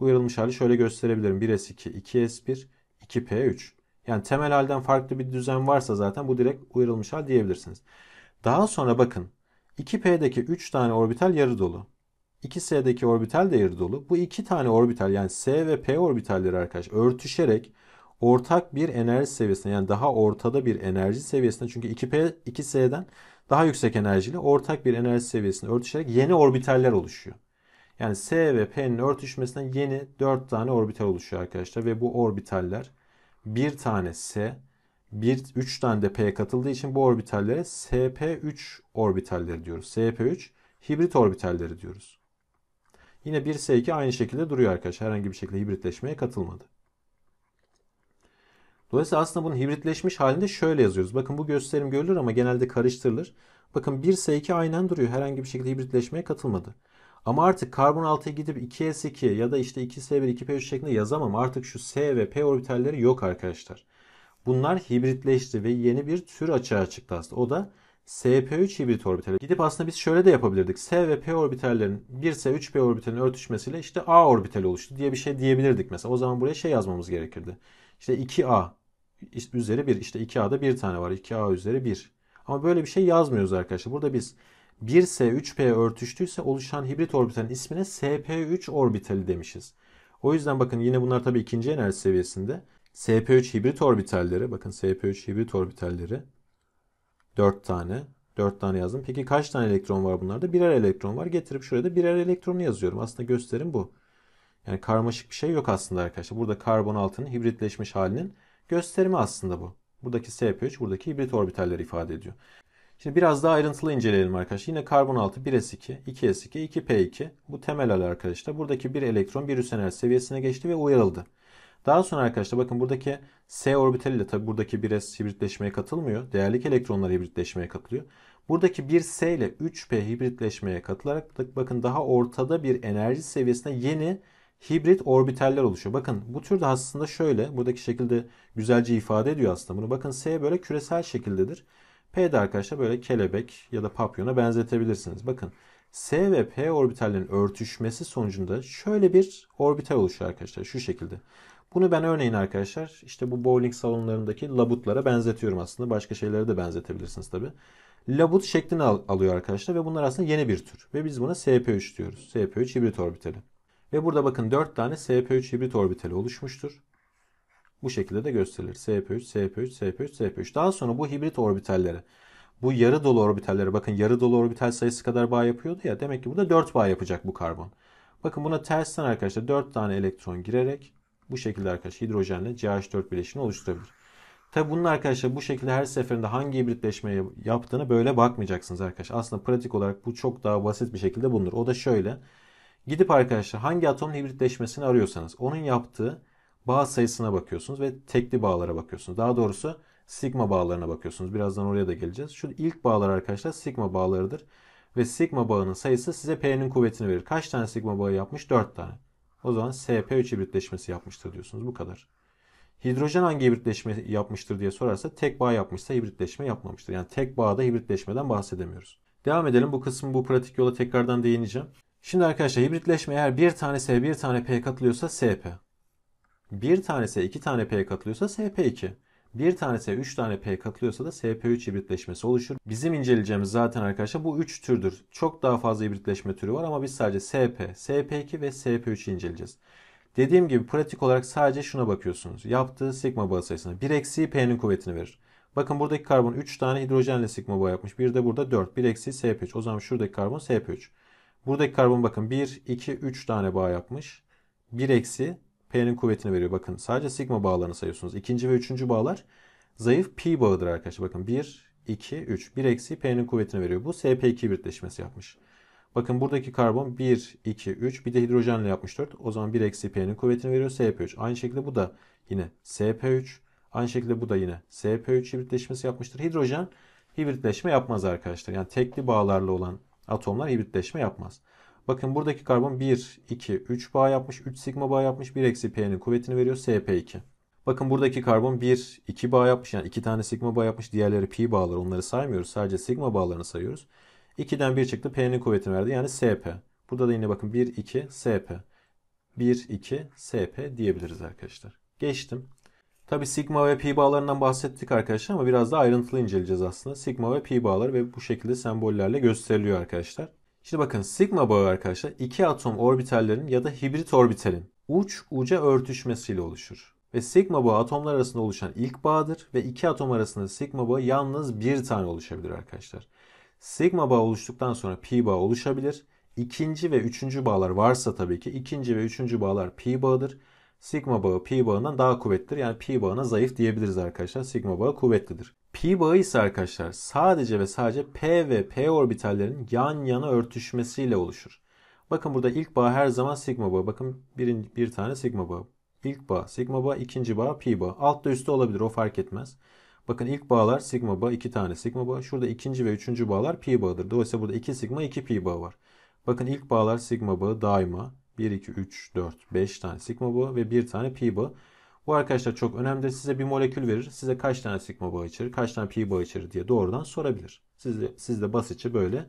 Uyarılmış hali şöyle gösterebilirim. 1s2, 2s1, 2p3. Yani temel halden farklı bir düzen varsa zaten bu direkt uyarılmış hal diyebilirsiniz. Daha sonra bakın 2p'deki 3 tane orbital yarı dolu. 2s'deki orbital de yarı dolu. Bu iki tane orbital yani s ve p orbitalleri arkadaş örtüşerek ortak bir enerji seviyesine yani daha ortada bir enerji seviyesine çünkü 2p 2s'den daha yüksek enerjiyle ortak bir enerji seviyesine örtüşerek yeni orbitaller oluşuyor. Yani S ve P'nin örtüşmesinden yeni 4 tane orbital oluşuyor arkadaşlar ve bu orbitaller bir tane S, bir 3 tane de P katıldığı için bu orbitallere SP3 orbitalleri diyoruz. SP3 hibrit orbitalleri diyoruz. Yine 1 S2 aynı şekilde duruyor arkadaşlar. Herhangi bir şekilde hibritleşmeye katılmadı. Dolayısıyla aslında bunun hibritleşmiş halinde şöyle yazıyoruz. Bakın bu gösterim görülür ama genelde karıştırılır. Bakın 1 S2 aynen duruyor. Herhangi bir şekilde hibritleşmeye katılmadı. Ama artık karbon 6'ya gidip 2S2 ya da işte 2S1, 2P3 şeklinde yazamam. Artık şu S ve P orbitalleri yok arkadaşlar. Bunlar hibritleşti ve yeni bir tür açığa çıktı aslında. O da SP3 hibrit orbitali. Gidip aslında biz şöyle de yapabilirdik. S ve P orbitallerin 1S 3P orbitalinin örtüşmesiyle işte A orbitali oluştu diye bir şey diyebilirdik mesela. O zaman buraya şey yazmamız gerekirdi. İşte 2A üzeri 1. İşte 2A'da bir tane var. 2A üzeri 1. Ama böyle bir şey yazmıyoruz arkadaşlar. Burada biz 1S 3P örtüştüyse oluşan hibrit orbitalin ismine SP3 orbitali demişiz. O yüzden bakın yine bunlar tabii ikinci enerji seviyesinde. SP3 hibrit orbitalleri bakın SP3 hibrit orbitalleri 4 tane 4 tane yazdım. Peki kaç tane elektron var bunlarda? Birer elektron var. Getirip şuraya da birer elektronu yazıyorum. Aslında gösterim bu. Yani karmaşık bir şey yok aslında arkadaşlar. Burada karbon altının hibritleşmiş halinin gösterimi aslında bu. Buradaki SP3 buradaki hibrit orbitalleri ifade ediyor. Şimdi biraz daha ayrıntılı inceleyelim arkadaşlar. Yine karbon altı 1s2, 2s2, 2p2. Bu temel hal arkadaşlar. Buradaki bir elektron bir üst enerji seviyesine geçti ve uyarıldı. Daha sonra arkadaşlar bakın buradaki S orbitaliyle tabi buradaki 1s hibritleşmeye katılmıyor. Değerlik elektronlar hibritleşmeye katılıyor. Buradaki 1s ile 3p hibritleşmeye katılarak bakın daha ortada bir enerji seviyesine yeni hibrit orbitaller oluşuyor. Bakın bu türde aslında şöyle buradaki şekilde güzelce ifade ediyor aslında bunu. Bakın S böyle küresel şekildedir. P de arkadaşlar böyle kelebek ya da papyona benzetebilirsiniz. Bakın S ve P orbitallerin örtüşmesi sonucunda şöyle bir orbital oluşuyor arkadaşlar şu şekilde. Bunu ben örneğin arkadaşlar işte bu bowling salonlarındaki labutlara benzetiyorum aslında. Başka şeylere de benzetebilirsiniz tabi. Labut şeklini al alıyor arkadaşlar ve bunlar aslında yeni bir tür. Ve biz buna SP3 diyoruz. SP3 hibrit orbitali. Ve burada bakın 4 tane SP3 hibrit orbitali oluşmuştur. Bu şekilde de gösterilir. SP3, SP3, SP3, SP3. Daha sonra bu hibrit orbitallere, bu yarı dolu orbitallere bakın yarı dolu orbital sayısı kadar bağ yapıyordu ya. Demek ki burada 4 bağ yapacak bu karbon. Bakın buna tersten arkadaşlar 4 tane elektron girerek bu şekilde arkadaşlar hidrojenle CH4 bileşini oluşturabilir. Tabi bunun arkadaşlar bu şekilde her seferinde hangi hibritleşme yaptığını böyle bakmayacaksınız arkadaşlar. Aslında pratik olarak bu çok daha basit bir şekilde bulunur. O da şöyle. Gidip arkadaşlar hangi atomun hibritleşmesini arıyorsanız onun yaptığı bağ sayısına bakıyorsunuz ve tekli bağlara bakıyorsunuz. Daha doğrusu sigma bağlarına bakıyorsunuz. Birazdan oraya da geleceğiz. Şu ilk bağlar arkadaşlar sigma bağlarıdır. Ve sigma bağının sayısı size P'nin kuvvetini verir. Kaç tane sigma bağı yapmış? 4 tane. O zaman SP3 hibritleşmesi yapmıştır diyorsunuz. Bu kadar. Hidrojen hangi hibritleşme yapmıştır diye sorarsa tek bağ yapmışsa hibritleşme yapmamıştır. Yani tek bağda hibritleşmeden bahsedemiyoruz. Devam edelim. Bu kısmı bu pratik yola tekrardan değineceğim. Şimdi arkadaşlar hibritleşme eğer bir tane S bir tane P katılıyorsa SP. Bir tane S iki tane P katılıyorsa SP2. Bir tanesi 3 tane P katılıyorsa da SP3 hibritleşmesi oluşur. Bizim inceleyeceğimiz zaten arkadaşlar bu 3 türdür. Çok daha fazla hibritleşme türü var ama biz sadece SP, SP2 ve sp 3 inceleyeceğiz. Dediğim gibi pratik olarak sadece şuna bakıyorsunuz. Yaptığı sigma bağı sayısına 1 eksi P'nin kuvvetini verir. Bakın buradaki karbon 3 tane hidrojenle sigma bağı yapmış. Bir de burada 4. 1 eksi SP3. O zaman şuradaki karbon SP3. Buradaki karbon bakın 1, 2, 3 tane bağ yapmış. 1 eksi P'nin kuvvetini veriyor. Bakın sadece sigma bağlarını sayıyorsunuz. İkinci ve üçüncü bağlar zayıf pi bağıdır arkadaşlar. Bakın 1, 2, 3. 1 eksi P'nin kuvvetini veriyor. Bu SP2 birleşmesi yapmış. Bakın buradaki karbon 1, 2, 3 bir de hidrojenle yapmış 4. O zaman 1 eksi P'nin kuvvetini veriyor SP3. Aynı şekilde bu da yine SP3. Aynı şekilde bu da yine SP3 hibritleşmesi yapmıştır. Hidrojen hibritleşme yapmaz arkadaşlar. Yani tekli bağlarla olan atomlar hibritleşme yapmaz. Bakın buradaki karbon 1, 2, 3 bağ yapmış. 3 sigma bağ yapmış. 1 eksi P'nin kuvvetini veriyor. SP2. Bakın buradaki karbon 1, 2 bağ yapmış. Yani 2 tane sigma bağ yapmış. Diğerleri pi bağları. Onları saymıyoruz. Sadece sigma bağlarını sayıyoruz. 2'den 1 çıktı. P'nin kuvvetini verdi. Yani SP. Burada da yine bakın 1, 2, SP. 1, 2, SP diyebiliriz arkadaşlar. Geçtim. Tabi sigma ve pi bağlarından bahsettik arkadaşlar ama biraz daha ayrıntılı inceleyeceğiz aslında. Sigma ve pi bağları ve bu şekilde sembollerle gösteriliyor arkadaşlar. Şimdi bakın sigma bağı arkadaşlar iki atom orbitallerin ya da hibrit orbitalin uç uca örtüşmesiyle oluşur. Ve sigma bağı atomlar arasında oluşan ilk bağdır ve iki atom arasında sigma bağı yalnız bir tane oluşabilir arkadaşlar. Sigma bağı oluştuktan sonra pi bağı oluşabilir. İkinci ve üçüncü bağlar varsa tabii ki ikinci ve üçüncü bağlar pi bağıdır. Sigma bağı pi bağından daha kuvvetlidir. Yani pi bağına zayıf diyebiliriz arkadaşlar. Sigma bağı kuvvetlidir. Pi bağı ise arkadaşlar sadece ve sadece P ve P orbitallerinin yan yana örtüşmesiyle oluşur. Bakın burada ilk bağ her zaman sigma bağı. Bakın bir, bir tane sigma bağı. İlk bağ sigma bağı, ikinci bağ pi bağı. Altta üstte olabilir o fark etmez. Bakın ilk bağlar sigma bağı, iki tane sigma bağı. Şurada ikinci ve üçüncü bağlar pi bağıdır. Dolayısıyla burada iki sigma, iki pi bağı var. Bakın ilk bağlar sigma bağı daima 1, 2, 3, 4, 5 tane sigma bağı ve bir tane pi bağı. Bu arkadaşlar çok önemli. Size bir molekül verir. Size kaç tane sigma bağı içerir, kaç tane pi bağı içerir diye doğrudan sorabilir. Siz de, siz de basitçe böyle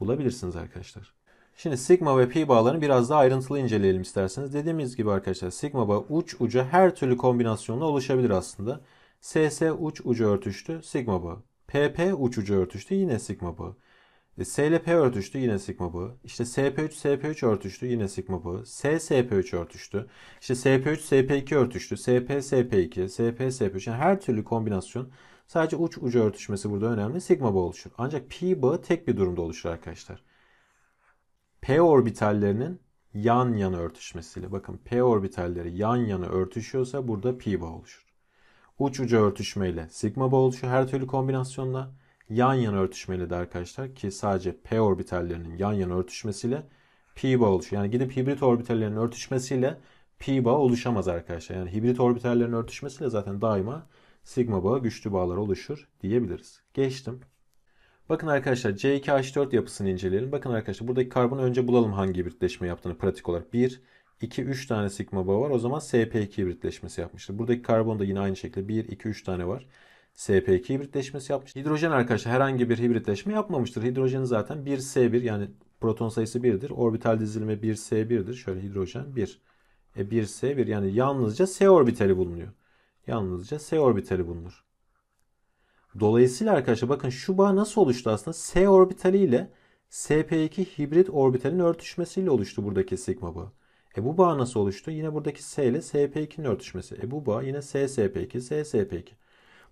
bulabilirsiniz arkadaşlar. Şimdi sigma ve pi bağlarını biraz daha ayrıntılı inceleyelim isterseniz. Dediğimiz gibi arkadaşlar sigma bağı uç uca her türlü kombinasyonla oluşabilir aslında. SS uç ucu örtüştü sigma bağı. PP uç ucu örtüştü yine sigma bağı. E, SLP örtüştü yine sigma bağı. İşte SP3 SP3 örtüştü yine sigma bağı. S SP3 örtüştü. İşte SP3 SP2 örtüştü. SP SP2 SP SP3 yani her türlü kombinasyon sadece uç ucu örtüşmesi burada önemli. Sigma bağı oluşur. Ancak pi bağı tek bir durumda oluşur arkadaşlar. P orbitallerinin yan yana örtüşmesiyle. Bakın p orbitalleri yan yana örtüşüyorsa burada pi bağı oluşur. Uç uca örtüşmeyle sigma bağı oluşur her türlü kombinasyonda yan yana örtüşmelidir arkadaşlar ki sadece p orbitallerinin yan yana örtüşmesiyle pi bağ oluşuyor. Yani gidip hibrit orbitallerinin örtüşmesiyle pi bağ oluşamaz arkadaşlar. Yani hibrit orbitallerin örtüşmesiyle zaten daima sigma bağı güçlü bağlar oluşur diyebiliriz. Geçtim. Bakın arkadaşlar C2H4 yapısını inceleyelim. Bakın arkadaşlar buradaki karbonu önce bulalım hangi hibritleşme yaptığını pratik olarak. 1, 2, 3 tane sigma bağı var. O zaman SP2 hibritleşmesi yapmıştır. Buradaki karbon da yine aynı şekilde 1, 2, 3 tane var. SP2 hibritleşmesi yapmış. Hidrojen arkadaşlar herhangi bir hibritleşme yapmamıştır. Hidrojen zaten 1S1 yani proton sayısı 1'dir. Orbital dizilimi 1S1'dir. Şöyle hidrojen 1. E 1S1 yani yalnızca S orbitali bulunuyor. Yalnızca S orbitali bulunur. Dolayısıyla arkadaşlar bakın şu bağ nasıl oluştu aslında? S orbitali ile SP2 hibrit orbitalin örtüşmesiyle oluştu buradaki sigma bağı. E bu bağ nasıl oluştu? Yine buradaki S ile SP2'nin örtüşmesi. E bu bağ yine SSP2, SSP2.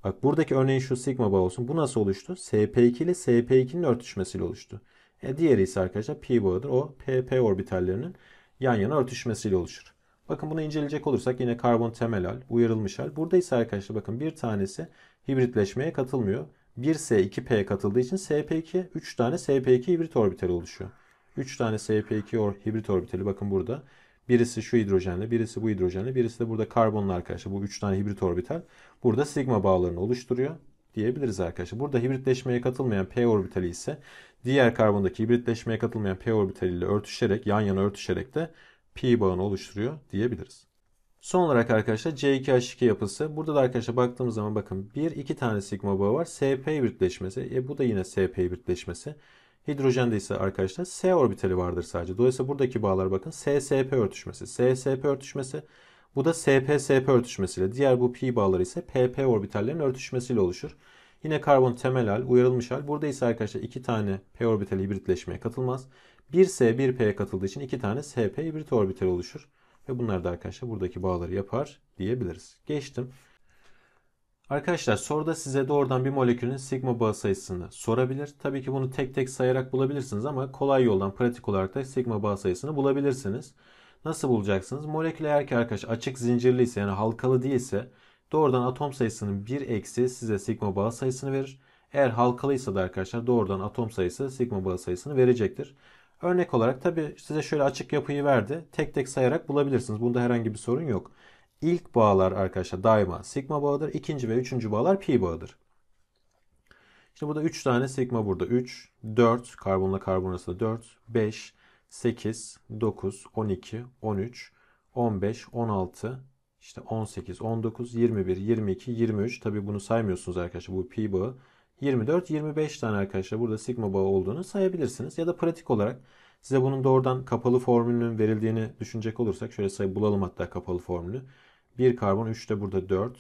Bak buradaki örneğin şu sigma bağ olsun. Bu nasıl oluştu? SP2 ile SP2'nin örtüşmesiyle oluştu. E diğeri ise arkadaşlar P bağıdır. O PP orbitallerinin yan yana örtüşmesiyle oluşur. Bakın bunu inceleyecek olursak yine karbon temel hal, uyarılmış hal. Burada ise arkadaşlar bakın bir tanesi hibritleşmeye katılmıyor. 1S 2P katıldığı için SP2 3 tane SP2 hibrit orbitali oluşuyor. 3 tane SP2 or hibrit orbitali bakın burada. Birisi şu hidrojenle, birisi bu hidrojenle, birisi de burada karbonla arkadaşlar. Bu üç tane hibrit orbital burada sigma bağlarını oluşturuyor diyebiliriz arkadaşlar. Burada hibritleşmeye katılmayan p orbitali ise diğer karbondaki hibritleşmeye katılmayan p orbitaliyle örtüşerek, yan yana örtüşerek de pi bağını oluşturuyor diyebiliriz. Son olarak arkadaşlar C2H2 yapısı. Burada da arkadaşlar baktığımız zaman bakın 1-2 tane sigma bağı var. SP hibritleşmesi. E bu da yine SP hibritleşmesi. Hidrojende ise arkadaşlar S orbitali vardır sadece. Dolayısıyla buradaki bağlar bakın ssp örtüşmesi, ssp örtüşmesi. Bu da spsp örtüşmesiyle. Diğer bu pi bağları ise PP orbitallerin örtüşmesiyle oluşur. Yine karbon temel hal, uyarılmış hal. Burada ise arkadaşlar iki tane p orbital hibritleşmeye katılmaz. 1s 1p'ye katıldığı için iki tane sp hibrit orbital oluşur. Ve bunlar da arkadaşlar buradaki bağları yapar diyebiliriz. Geçtim. Arkadaşlar soruda size doğrudan bir molekülün sigma bağı sayısını sorabilir. Tabii ki bunu tek tek sayarak bulabilirsiniz ama kolay yoldan pratik olarak da sigma bağı sayısını bulabilirsiniz. Nasıl bulacaksınız? Molekül eğer ki arkadaş açık zincirli ise yani halkalı değilse doğrudan atom sayısının bir eksi size sigma bağı sayısını verir. Eğer halkalıysa da arkadaşlar doğrudan atom sayısı sigma bağı sayısını verecektir. Örnek olarak tabii size şöyle açık yapıyı verdi. Tek tek sayarak bulabilirsiniz. Bunda herhangi bir sorun yok. İlk bağlar arkadaşlar daima sigma bağıdır. İkinci ve üçüncü bağlar pi bağıdır. Şimdi burada 3 tane sigma burada 3, 4, karbonla karbon arasında 4, 5, 8, 9, 12, 13, 15, 16, işte 18, 19, 21, 22, 23. Tabi bunu saymıyorsunuz arkadaşlar bu pi bağı. 24, 25 tane arkadaşlar burada sigma bağı olduğunu sayabilirsiniz. Ya da pratik olarak size bunun doğrudan kapalı formülünün verildiğini düşünecek olursak şöyle sayı bulalım hatta kapalı formülü. 1 karbon 3 de burada 4.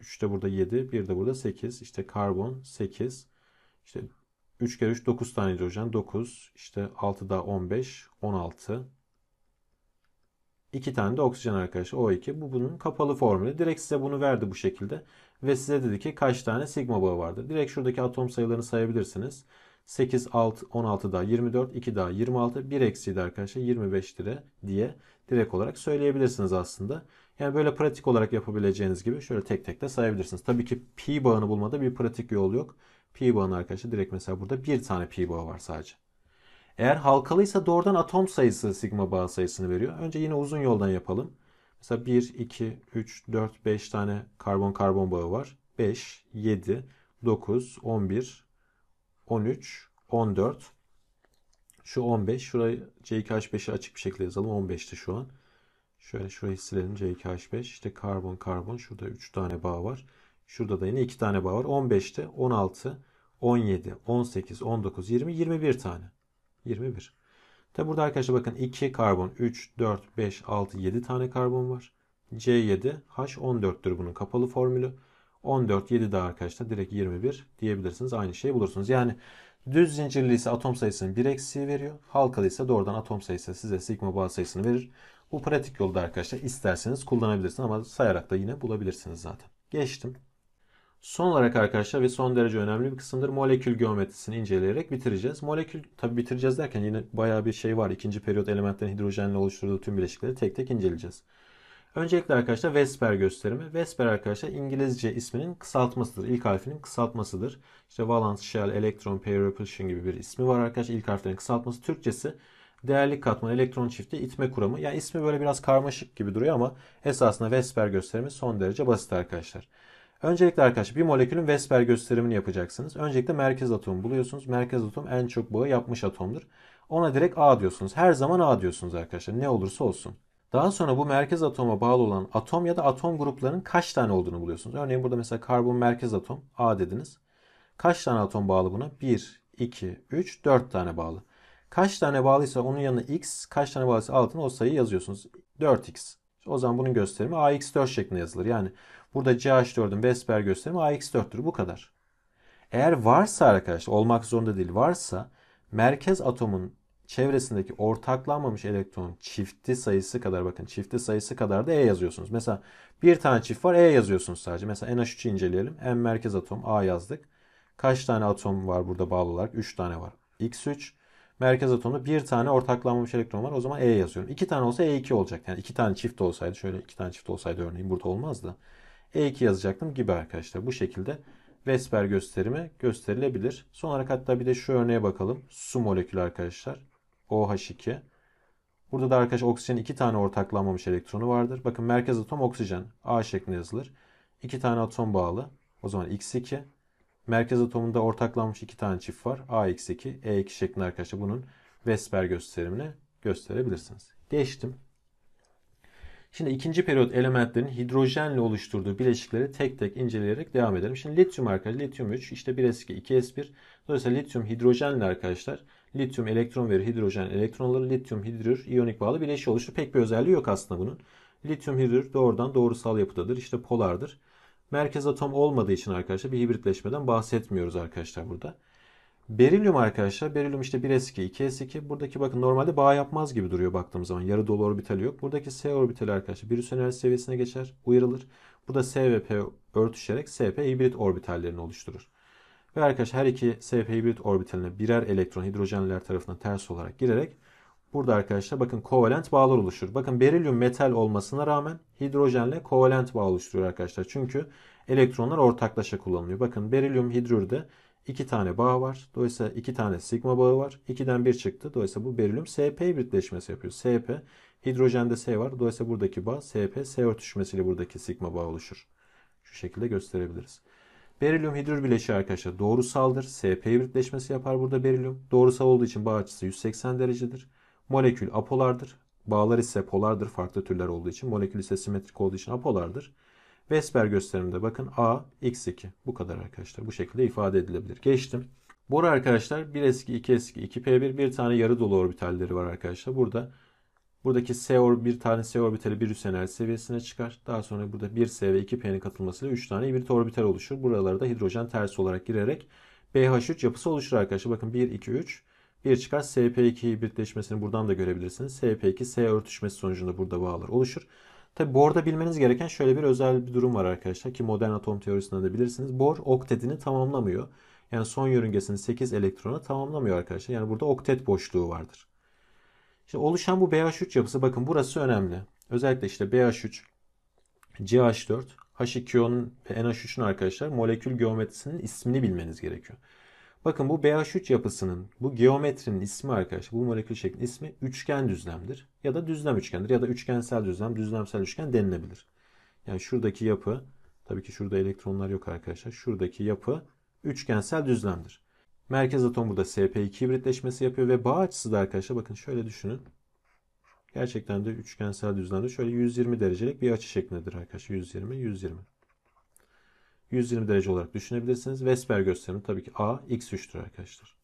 3 de burada 7. 1 de burada 8. İşte karbon 8. İşte 3 kere 3 9 tane hidrojen 9. İşte 6 daha 15 16. 2 tane de oksijen arkadaşlar O2. Bu bunun kapalı formülü. Direkt size bunu verdi bu şekilde. Ve size dedi ki kaç tane sigma bağı vardı. Direkt şuradaki atom sayılarını sayabilirsiniz. 8, 6, 16 daha 24, 2 daha 26, 1 eksiydi arkadaşlar 25 lira diye direkt olarak söyleyebilirsiniz aslında. Yani böyle pratik olarak yapabileceğiniz gibi şöyle tek tek de sayabilirsiniz. Tabii ki pi bağını bulmada bir pratik yol yok. Pi bağını arkadaşlar direkt mesela burada bir tane pi bağı var sadece. Eğer halkalıysa doğrudan atom sayısı sigma bağı sayısını veriyor. Önce yine uzun yoldan yapalım. Mesela 1, 2, 3, 4, 5 tane karbon karbon bağı var. 5, 7, 9, 11, 13, 14. Şu 15. Şurayı C2H5'i açık bir şekilde yazalım. 15'ti şu an. Şöyle şurayı silelim C2H5. İşte karbon karbon. Şurada 3 tane bağ var. Şurada da yine 2 tane bağ var. 15'te 16, 17, 18, 19, 20, 21 tane. 21. Tabi burada arkadaşlar bakın 2 karbon, 3, 4, 5, 6, 7 tane karbon var. C7, H14'tür bunun kapalı formülü. 14, 7 de arkadaşlar direkt 21 diyebilirsiniz. Aynı şeyi bulursunuz. Yani düz zincirli ise atom sayısının bir eksiği veriyor. Halkalı ise doğrudan atom sayısı size sigma bağ sayısını verir. Bu pratik yolda arkadaşlar isterseniz kullanabilirsiniz ama sayarak da yine bulabilirsiniz zaten. Geçtim. Son olarak arkadaşlar ve son derece önemli bir kısımdır. Molekül geometrisini inceleyerek bitireceğiz. Molekül tabi bitireceğiz derken yine bayağı bir şey var. İkinci periyot elementlerin hidrojenle oluşturduğu tüm bileşikleri tek tek inceleyeceğiz. Öncelikle arkadaşlar Vesper gösterimi. Vesper arkadaşlar İngilizce isminin kısaltmasıdır. İlk harfinin kısaltmasıdır. İşte valence, shell, elektron, pair repulsion gibi bir ismi var arkadaşlar. İlk harflerin kısaltması. Türkçesi değerlik katmanı, elektron çifti, itme kuramı. Yani ismi böyle biraz karmaşık gibi duruyor ama esasında Vesper gösterimi son derece basit arkadaşlar. Öncelikle arkadaşlar bir molekülün Vesper gösterimini yapacaksınız. Öncelikle merkez atomu buluyorsunuz. Merkez atom en çok bağı yapmış atomdur. Ona direkt A diyorsunuz. Her zaman A diyorsunuz arkadaşlar ne olursa olsun. Daha sonra bu merkez atoma bağlı olan atom ya da atom gruplarının kaç tane olduğunu buluyorsunuz. Örneğin burada mesela karbon merkez atom A dediniz. Kaç tane atom bağlı buna? 1, 2, 3, 4 tane bağlı. Kaç tane bağlıysa onun yanına x, kaç tane bağlıysa altına o sayıyı yazıyorsunuz. 4x. O zaman bunun gösterimi ax4 şeklinde yazılır. Yani burada ch4'ün Vesper gösterimi ax4'tür. Bu kadar. Eğer varsa arkadaşlar olmak zorunda değil varsa merkez atomun çevresindeki ortaklanmamış elektron çifti sayısı kadar bakın çifti sayısı kadar da E yazıyorsunuz. Mesela bir tane çift var E yazıyorsunuz sadece. Mesela NH3'ü inceleyelim. M merkez atom A yazdık. Kaç tane atom var burada bağlı olarak? 3 tane var. X3 merkez atomda bir tane ortaklanmamış elektron var. O zaman E yazıyorum. İki tane olsa E2 olacak. Yani iki tane çift olsaydı şöyle iki tane çift olsaydı örneğin burada olmazdı. E2 yazacaktım gibi arkadaşlar. Bu şekilde Vesper gösterimi gösterilebilir. Son olarak hatta bir de şu örneğe bakalım. Su molekülü arkadaşlar. OH2. Burada da arkadaşlar oksijen iki tane ortaklanmamış elektronu vardır. Bakın merkez atom oksijen A şeklinde yazılır. İki tane atom bağlı. O zaman X2 Merkez atomunda ortaklanmış iki tane çift var. A-2, E2 şeklinde arkadaşlar bunun Vesper gösterimini gösterebilirsiniz. Geçtim. Şimdi ikinci periyot elementlerin hidrojenle oluşturduğu bileşikleri tek tek inceleyerek devam edelim. Şimdi lityum arkadaşlar lityum 3 işte 1s2 2s1. Dolayısıyla lityum hidrojenle arkadaşlar lityum elektron verir hidrojen elektronları lityum hidrür iyonik bağlı bileşik oluşturur. Pek bir özelliği yok aslında bunun. Lityum hidrür doğrudan doğrusal yapıdadır. işte polardır. Merkez atom olmadığı için arkadaşlar bir hibritleşmeden bahsetmiyoruz arkadaşlar burada. Berilyum arkadaşlar. Berilyum işte 1s2, 2s2. Buradaki bakın normalde bağ yapmaz gibi duruyor baktığımız zaman. Yarı dolu orbitali yok. Buradaki s orbitali arkadaşlar bir enerji seviyesine geçer, uyarılır. Bu da s ve p örtüşerek sp hibrit orbitallerini oluşturur. Ve arkadaşlar her iki sp hibrit orbitaline birer elektron hidrojenler tarafından ters olarak girerek Burada arkadaşlar bakın kovalent bağlar oluşur. Bakın berilyum metal olmasına rağmen hidrojenle kovalent bağ oluşturuyor arkadaşlar. Çünkü elektronlar ortaklaşa kullanılıyor. Bakın berilyum hidrürde iki tane bağ var. Dolayısıyla iki tane sigma bağı var. 2'den bir çıktı. Dolayısıyla bu berilyum SP hibritleşmesi yapıyor. SP hidrojende S var. Dolayısıyla buradaki bağ SP S örtüşmesiyle buradaki sigma bağ oluşur. Şu şekilde gösterebiliriz. Berilyum hidrür bileşiği arkadaşlar doğrusaldır. SP hibritleşmesi yapar burada berilyum. Doğrusal olduğu için bağ açısı 180 derecedir. Molekül apolardır. Bağlar ise polardır farklı türler olduğu için. Molekül ise simetrik olduğu için apolardır. Vesper gösteriminde bakın A, X2. Bu kadar arkadaşlar. Bu şekilde ifade edilebilir. Geçtim. Bora arkadaşlar 1s2, 2 2p1 bir tane yarı dolu orbitalleri var arkadaşlar. Burada buradaki S or bir tane S orbitali bir üst enerji seviyesine çıkar. Daha sonra burada 1s ve 2p'nin katılmasıyla 3 tane ibrit orbital oluşur. Buralarda hidrojen tersi olarak girerek BH3 yapısı oluşur arkadaşlar. Bakın 1, 2, 3 bir çıkar SP2 birleşmesini buradan da görebilirsiniz. SP2 S örtüşmesi sonucunda burada bağlar oluşur. Tabi Bor'da bilmeniz gereken şöyle bir özel bir durum var arkadaşlar ki modern atom teorisinden de bilirsiniz. Bor oktetini tamamlamıyor. Yani son yörüngesinin 8 elektronu tamamlamıyor arkadaşlar. Yani burada oktet boşluğu vardır. İşte oluşan bu BH3 yapısı bakın burası önemli. Özellikle işte BH3, CH4, H2O'nun ve NH3'ün arkadaşlar molekül geometrisinin ismini bilmeniz gerekiyor. Bakın bu BH3 yapısının, bu geometrinin ismi arkadaşlar, bu molekül şeklin ismi üçgen düzlemdir. Ya da düzlem üçgendir ya da üçgensel düzlem, düzlemsel üçgen denilebilir. Yani şuradaki yapı, tabii ki şurada elektronlar yok arkadaşlar. Şuradaki yapı üçgensel düzlemdir. Merkez atom burada SP2 hibritleşmesi yapıyor ve bağ açısı da arkadaşlar bakın şöyle düşünün. Gerçekten de üçgensel düzlemde şöyle 120 derecelik bir açı şeklindedir arkadaşlar. 120, 120. 120 derece olarak düşünebilirsiniz. Vesper gösterimi tabii ki A, X3'tür arkadaşlar.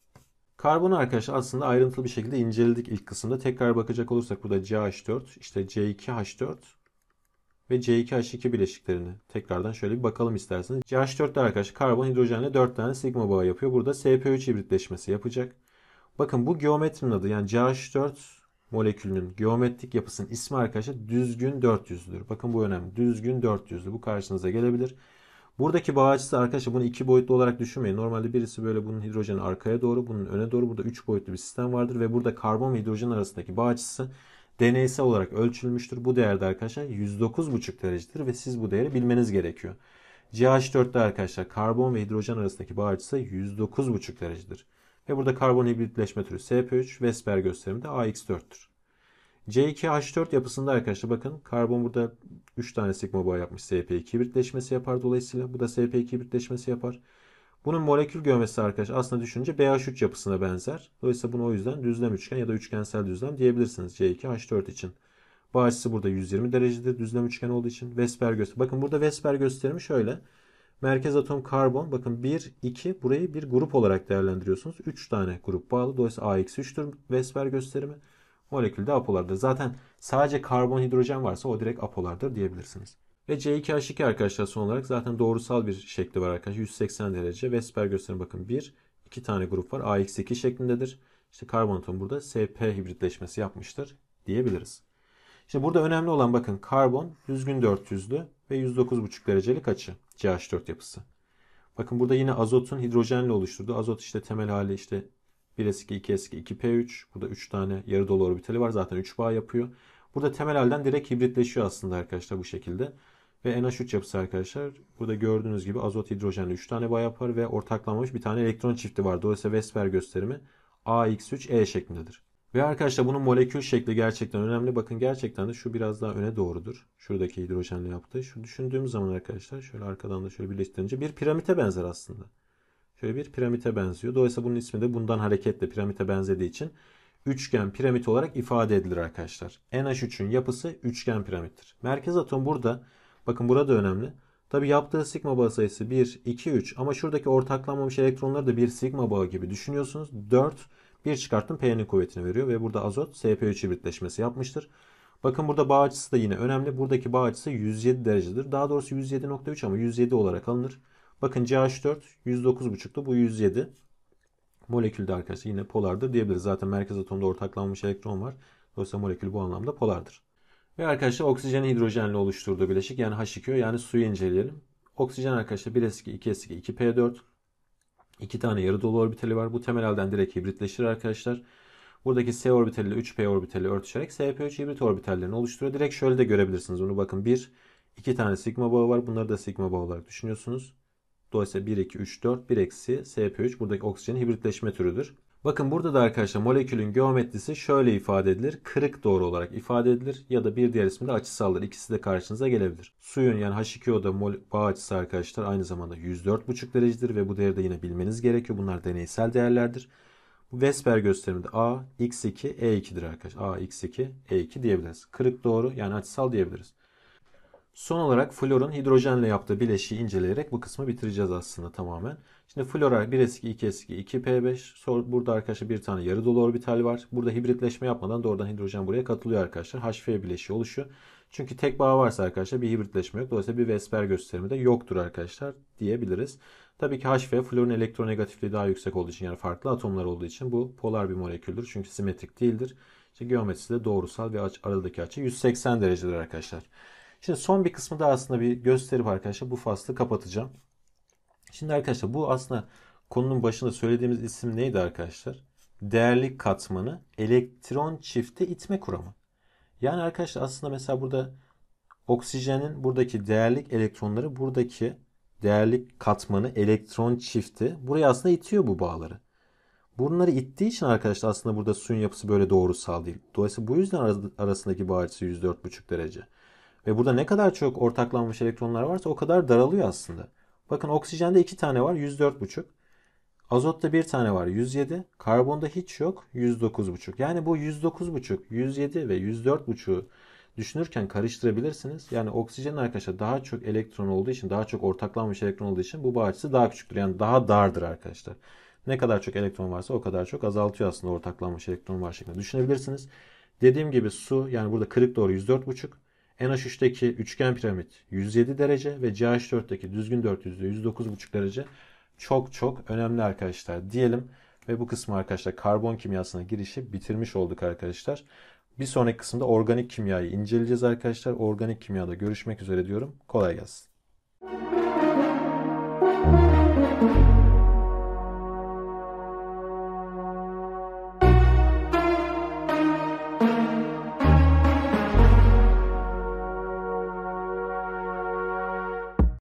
Karbon arkadaşlar aslında ayrıntılı bir şekilde inceledik ilk kısımda. Tekrar bakacak olursak burada CH4, işte C2H4 ve C2H2 bileşiklerini tekrardan şöyle bir bakalım isterseniz. CH4'te arkadaşlar karbon hidrojenle 4 tane sigma bağı yapıyor. Burada SP3 hibritleşmesi yapacak. Bakın bu geometrinin adı yani CH4 molekülünün geometrik yapısının ismi arkadaşlar düzgün 400'lüdür. Bakın bu önemli. Düzgün 400'lü. Bu karşınıza gelebilir. Buradaki bağ açısı arkadaşlar bunu iki boyutlu olarak düşünmeyin. Normalde birisi böyle bunun hidrojeni arkaya doğru, bunun öne doğru. Burada üç boyutlu bir sistem vardır ve burada karbon ve hidrojen arasındaki bağ açısı deneysel olarak ölçülmüştür. Bu değerde arkadaşlar 109,5 derecedir ve siz bu değeri bilmeniz gerekiyor. CH4'te arkadaşlar karbon ve hidrojen arasındaki bağ açısı 109,5 derecedir. Ve burada karbon hibritleşme türü SP3, Vesper gösterimi de AX4'tür. C2H4 yapısında arkadaşlar bakın karbon burada 3 tane sigma bağ yapmış SP2 birleşmesi yapar dolayısıyla. Bu da SP2 birleşmesi yapar. Bunun molekül geometrisi arkadaşlar aslında düşünce BH3 yapısına benzer. Dolayısıyla bunu o yüzden düzlem üçgen ya da üçgensel düzlem diyebilirsiniz C2H4 için. Bağ açısı burada 120 derecedir düzlem üçgen olduğu için. Vesper göster. Bakın burada Vesper gösterimi şöyle. Merkez atom karbon. Bakın 1, 2 burayı bir grup olarak değerlendiriyorsunuz. 3 tane grup bağlı. Dolayısıyla A-3'tür Vesper gösterimi molekülde apolardır. Zaten sadece karbon hidrojen varsa o direkt apolardır diyebilirsiniz. Ve C2H2 arkadaşlar son olarak zaten doğrusal bir şekli var arkadaşlar. 180 derece Vesper gösterin bakın 1, 2 tane grup var. AX2 şeklindedir. İşte karbon atom burada SP hibritleşmesi yapmıştır diyebiliriz. Şimdi burada önemli olan bakın karbon düzgün 400'lü ve 109,5 derecelik açı CH4 yapısı. Bakın burada yine azotun hidrojenle oluşturduğu azot işte temel hali işte 1 eski 2 eski 2P3. Burada 3 tane yarı dolu orbitali var. Zaten 3 bağ yapıyor. Burada temel halden direkt hibritleşiyor aslında arkadaşlar bu şekilde. Ve NH3 yapısı arkadaşlar burada gördüğünüz gibi azot hidrojenle 3 tane bağ yapar ve ortaklanmamış bir tane elektron çifti var. Dolayısıyla Vesper gösterimi AX3E şeklindedir. Ve arkadaşlar bunun molekül şekli gerçekten önemli. Bakın gerçekten de şu biraz daha öne doğrudur. Şuradaki hidrojenle yaptığı. Şu düşündüğümüz zaman arkadaşlar şöyle arkadan da şöyle birleştirince bir piramite benzer aslında şöyle bir piramite benziyor. Dolayısıyla bunun ismi de bundan hareketle piramite benzediği için üçgen piramit olarak ifade edilir arkadaşlar. NH3'ün yapısı üçgen piramittir. Merkez atom burada. Bakın burada önemli. Tabi yaptığı sigma bağı sayısı 1, 2, 3 ama şuradaki ortaklanmamış elektronları da bir sigma bağı gibi düşünüyorsunuz. 4, 1 çıkarttım P'nin kuvvetini veriyor ve burada azot SP3 hibritleşmesi yapmıştır. Bakın burada bağ açısı da yine önemli. Buradaki bağ açısı 107 derecedir. Daha doğrusu 107.3 ama 107 olarak alınır. Bakın CH4 109,5'tu bu 107. Molekülde arkadaşlar yine polardır diyebiliriz. Zaten merkez atomda ortaklanmış elektron var. Dolayısıyla molekül bu anlamda polardır. Ve arkadaşlar oksijen hidrojenle oluşturduğu bileşik yani H2O yani suyu inceleyelim. Oksijen arkadaşlar 1s2, 2s2, 2p4. iki tane yarı dolu orbitali var. Bu temel halden direkt hibritleşir arkadaşlar. Buradaki S orbitali ile 3p orbitali örtüşerek SP3 hibrit orbitallerini oluşturuyor. Direkt şöyle de görebilirsiniz bunu bakın. 1, 2 tane sigma bağı var. Bunları da sigma bağı olarak düşünüyorsunuz. Dolayısıyla 1, 2, 3, 4, 1 eksi SP3 buradaki oksijenin hibritleşme türüdür. Bakın burada da arkadaşlar molekülün geometrisi şöyle ifade edilir. Kırık doğru olarak ifade edilir ya da bir diğer ismi de açısaldır. İkisi de karşınıza gelebilir. Suyun yani H2O'da mol bağ açısı arkadaşlar aynı zamanda 104,5 derecedir ve bu değeri de yine bilmeniz gerekiyor. Bunlar deneysel değerlerdir. Bu Vesper gösteriminde A, X2, E2'dir arkadaşlar. A, X2, E2 diyebiliriz. Kırık doğru yani açısal diyebiliriz. Son olarak florun hidrojenle yaptığı bileşiği inceleyerek bu kısmı bitireceğiz aslında tamamen. Şimdi flora 1s2 2 s 2p5 burada arkadaşlar bir tane yarı dolu orbital var. Burada hibritleşme yapmadan doğrudan hidrojen buraya katılıyor arkadaşlar. HF bileşiği oluşuyor. Çünkü tek bağ varsa arkadaşlar bir hibritleşme yok. Dolayısıyla bir vesper gösterimi de yoktur arkadaşlar diyebiliriz. Tabii ki HF florun elektronegatifliği daha yüksek olduğu için yani farklı atomlar olduğu için bu polar bir moleküldür. Çünkü simetrik değildir. İşte geometrisi de doğrusal ve aradaki açı 180 derecedir arkadaşlar. Şimdi son bir kısmı da aslında bir gösterip arkadaşlar bu faslı kapatacağım. Şimdi arkadaşlar bu aslında konunun başında söylediğimiz isim neydi arkadaşlar? Değerlik katmanı elektron çifti itme kuramı. Yani arkadaşlar aslında mesela burada oksijenin buradaki değerlik elektronları buradaki değerlik katmanı elektron çifti buraya aslında itiyor bu bağları. Bunları ittiği için arkadaşlar aslında burada suyun yapısı böyle doğrusal değil. Dolayısıyla bu yüzden arasındaki bağ açısı 104,5 derece. Ve burada ne kadar çok ortaklanmış elektronlar varsa o kadar daralıyor aslında. Bakın oksijende 2 tane var 104,5. Azotta 1 tane var 107. Karbonda hiç yok 109,5. Yani bu 109,5, 107 ve 104,5'u düşünürken karıştırabilirsiniz. Yani oksijen arkadaşlar daha çok elektron olduğu için, daha çok ortaklanmış elektron olduğu için bu bağ açısı daha küçüktür. Yani daha dardır arkadaşlar. Ne kadar çok elektron varsa o kadar çok azaltıyor aslında ortaklanmış elektron var şeklinde düşünebilirsiniz. Dediğim gibi su yani burada kırık doğru 104,5. NH3'teki üçgen piramit 107 derece ve CH4'teki düzgün dörtlüzde 109,5 derece çok çok önemli arkadaşlar diyelim. Ve bu kısmı arkadaşlar karbon kimyasına girişi bitirmiş olduk arkadaşlar. Bir sonraki kısımda organik kimyayı inceleyeceğiz arkadaşlar. Organik kimyada görüşmek üzere diyorum. Kolay gelsin.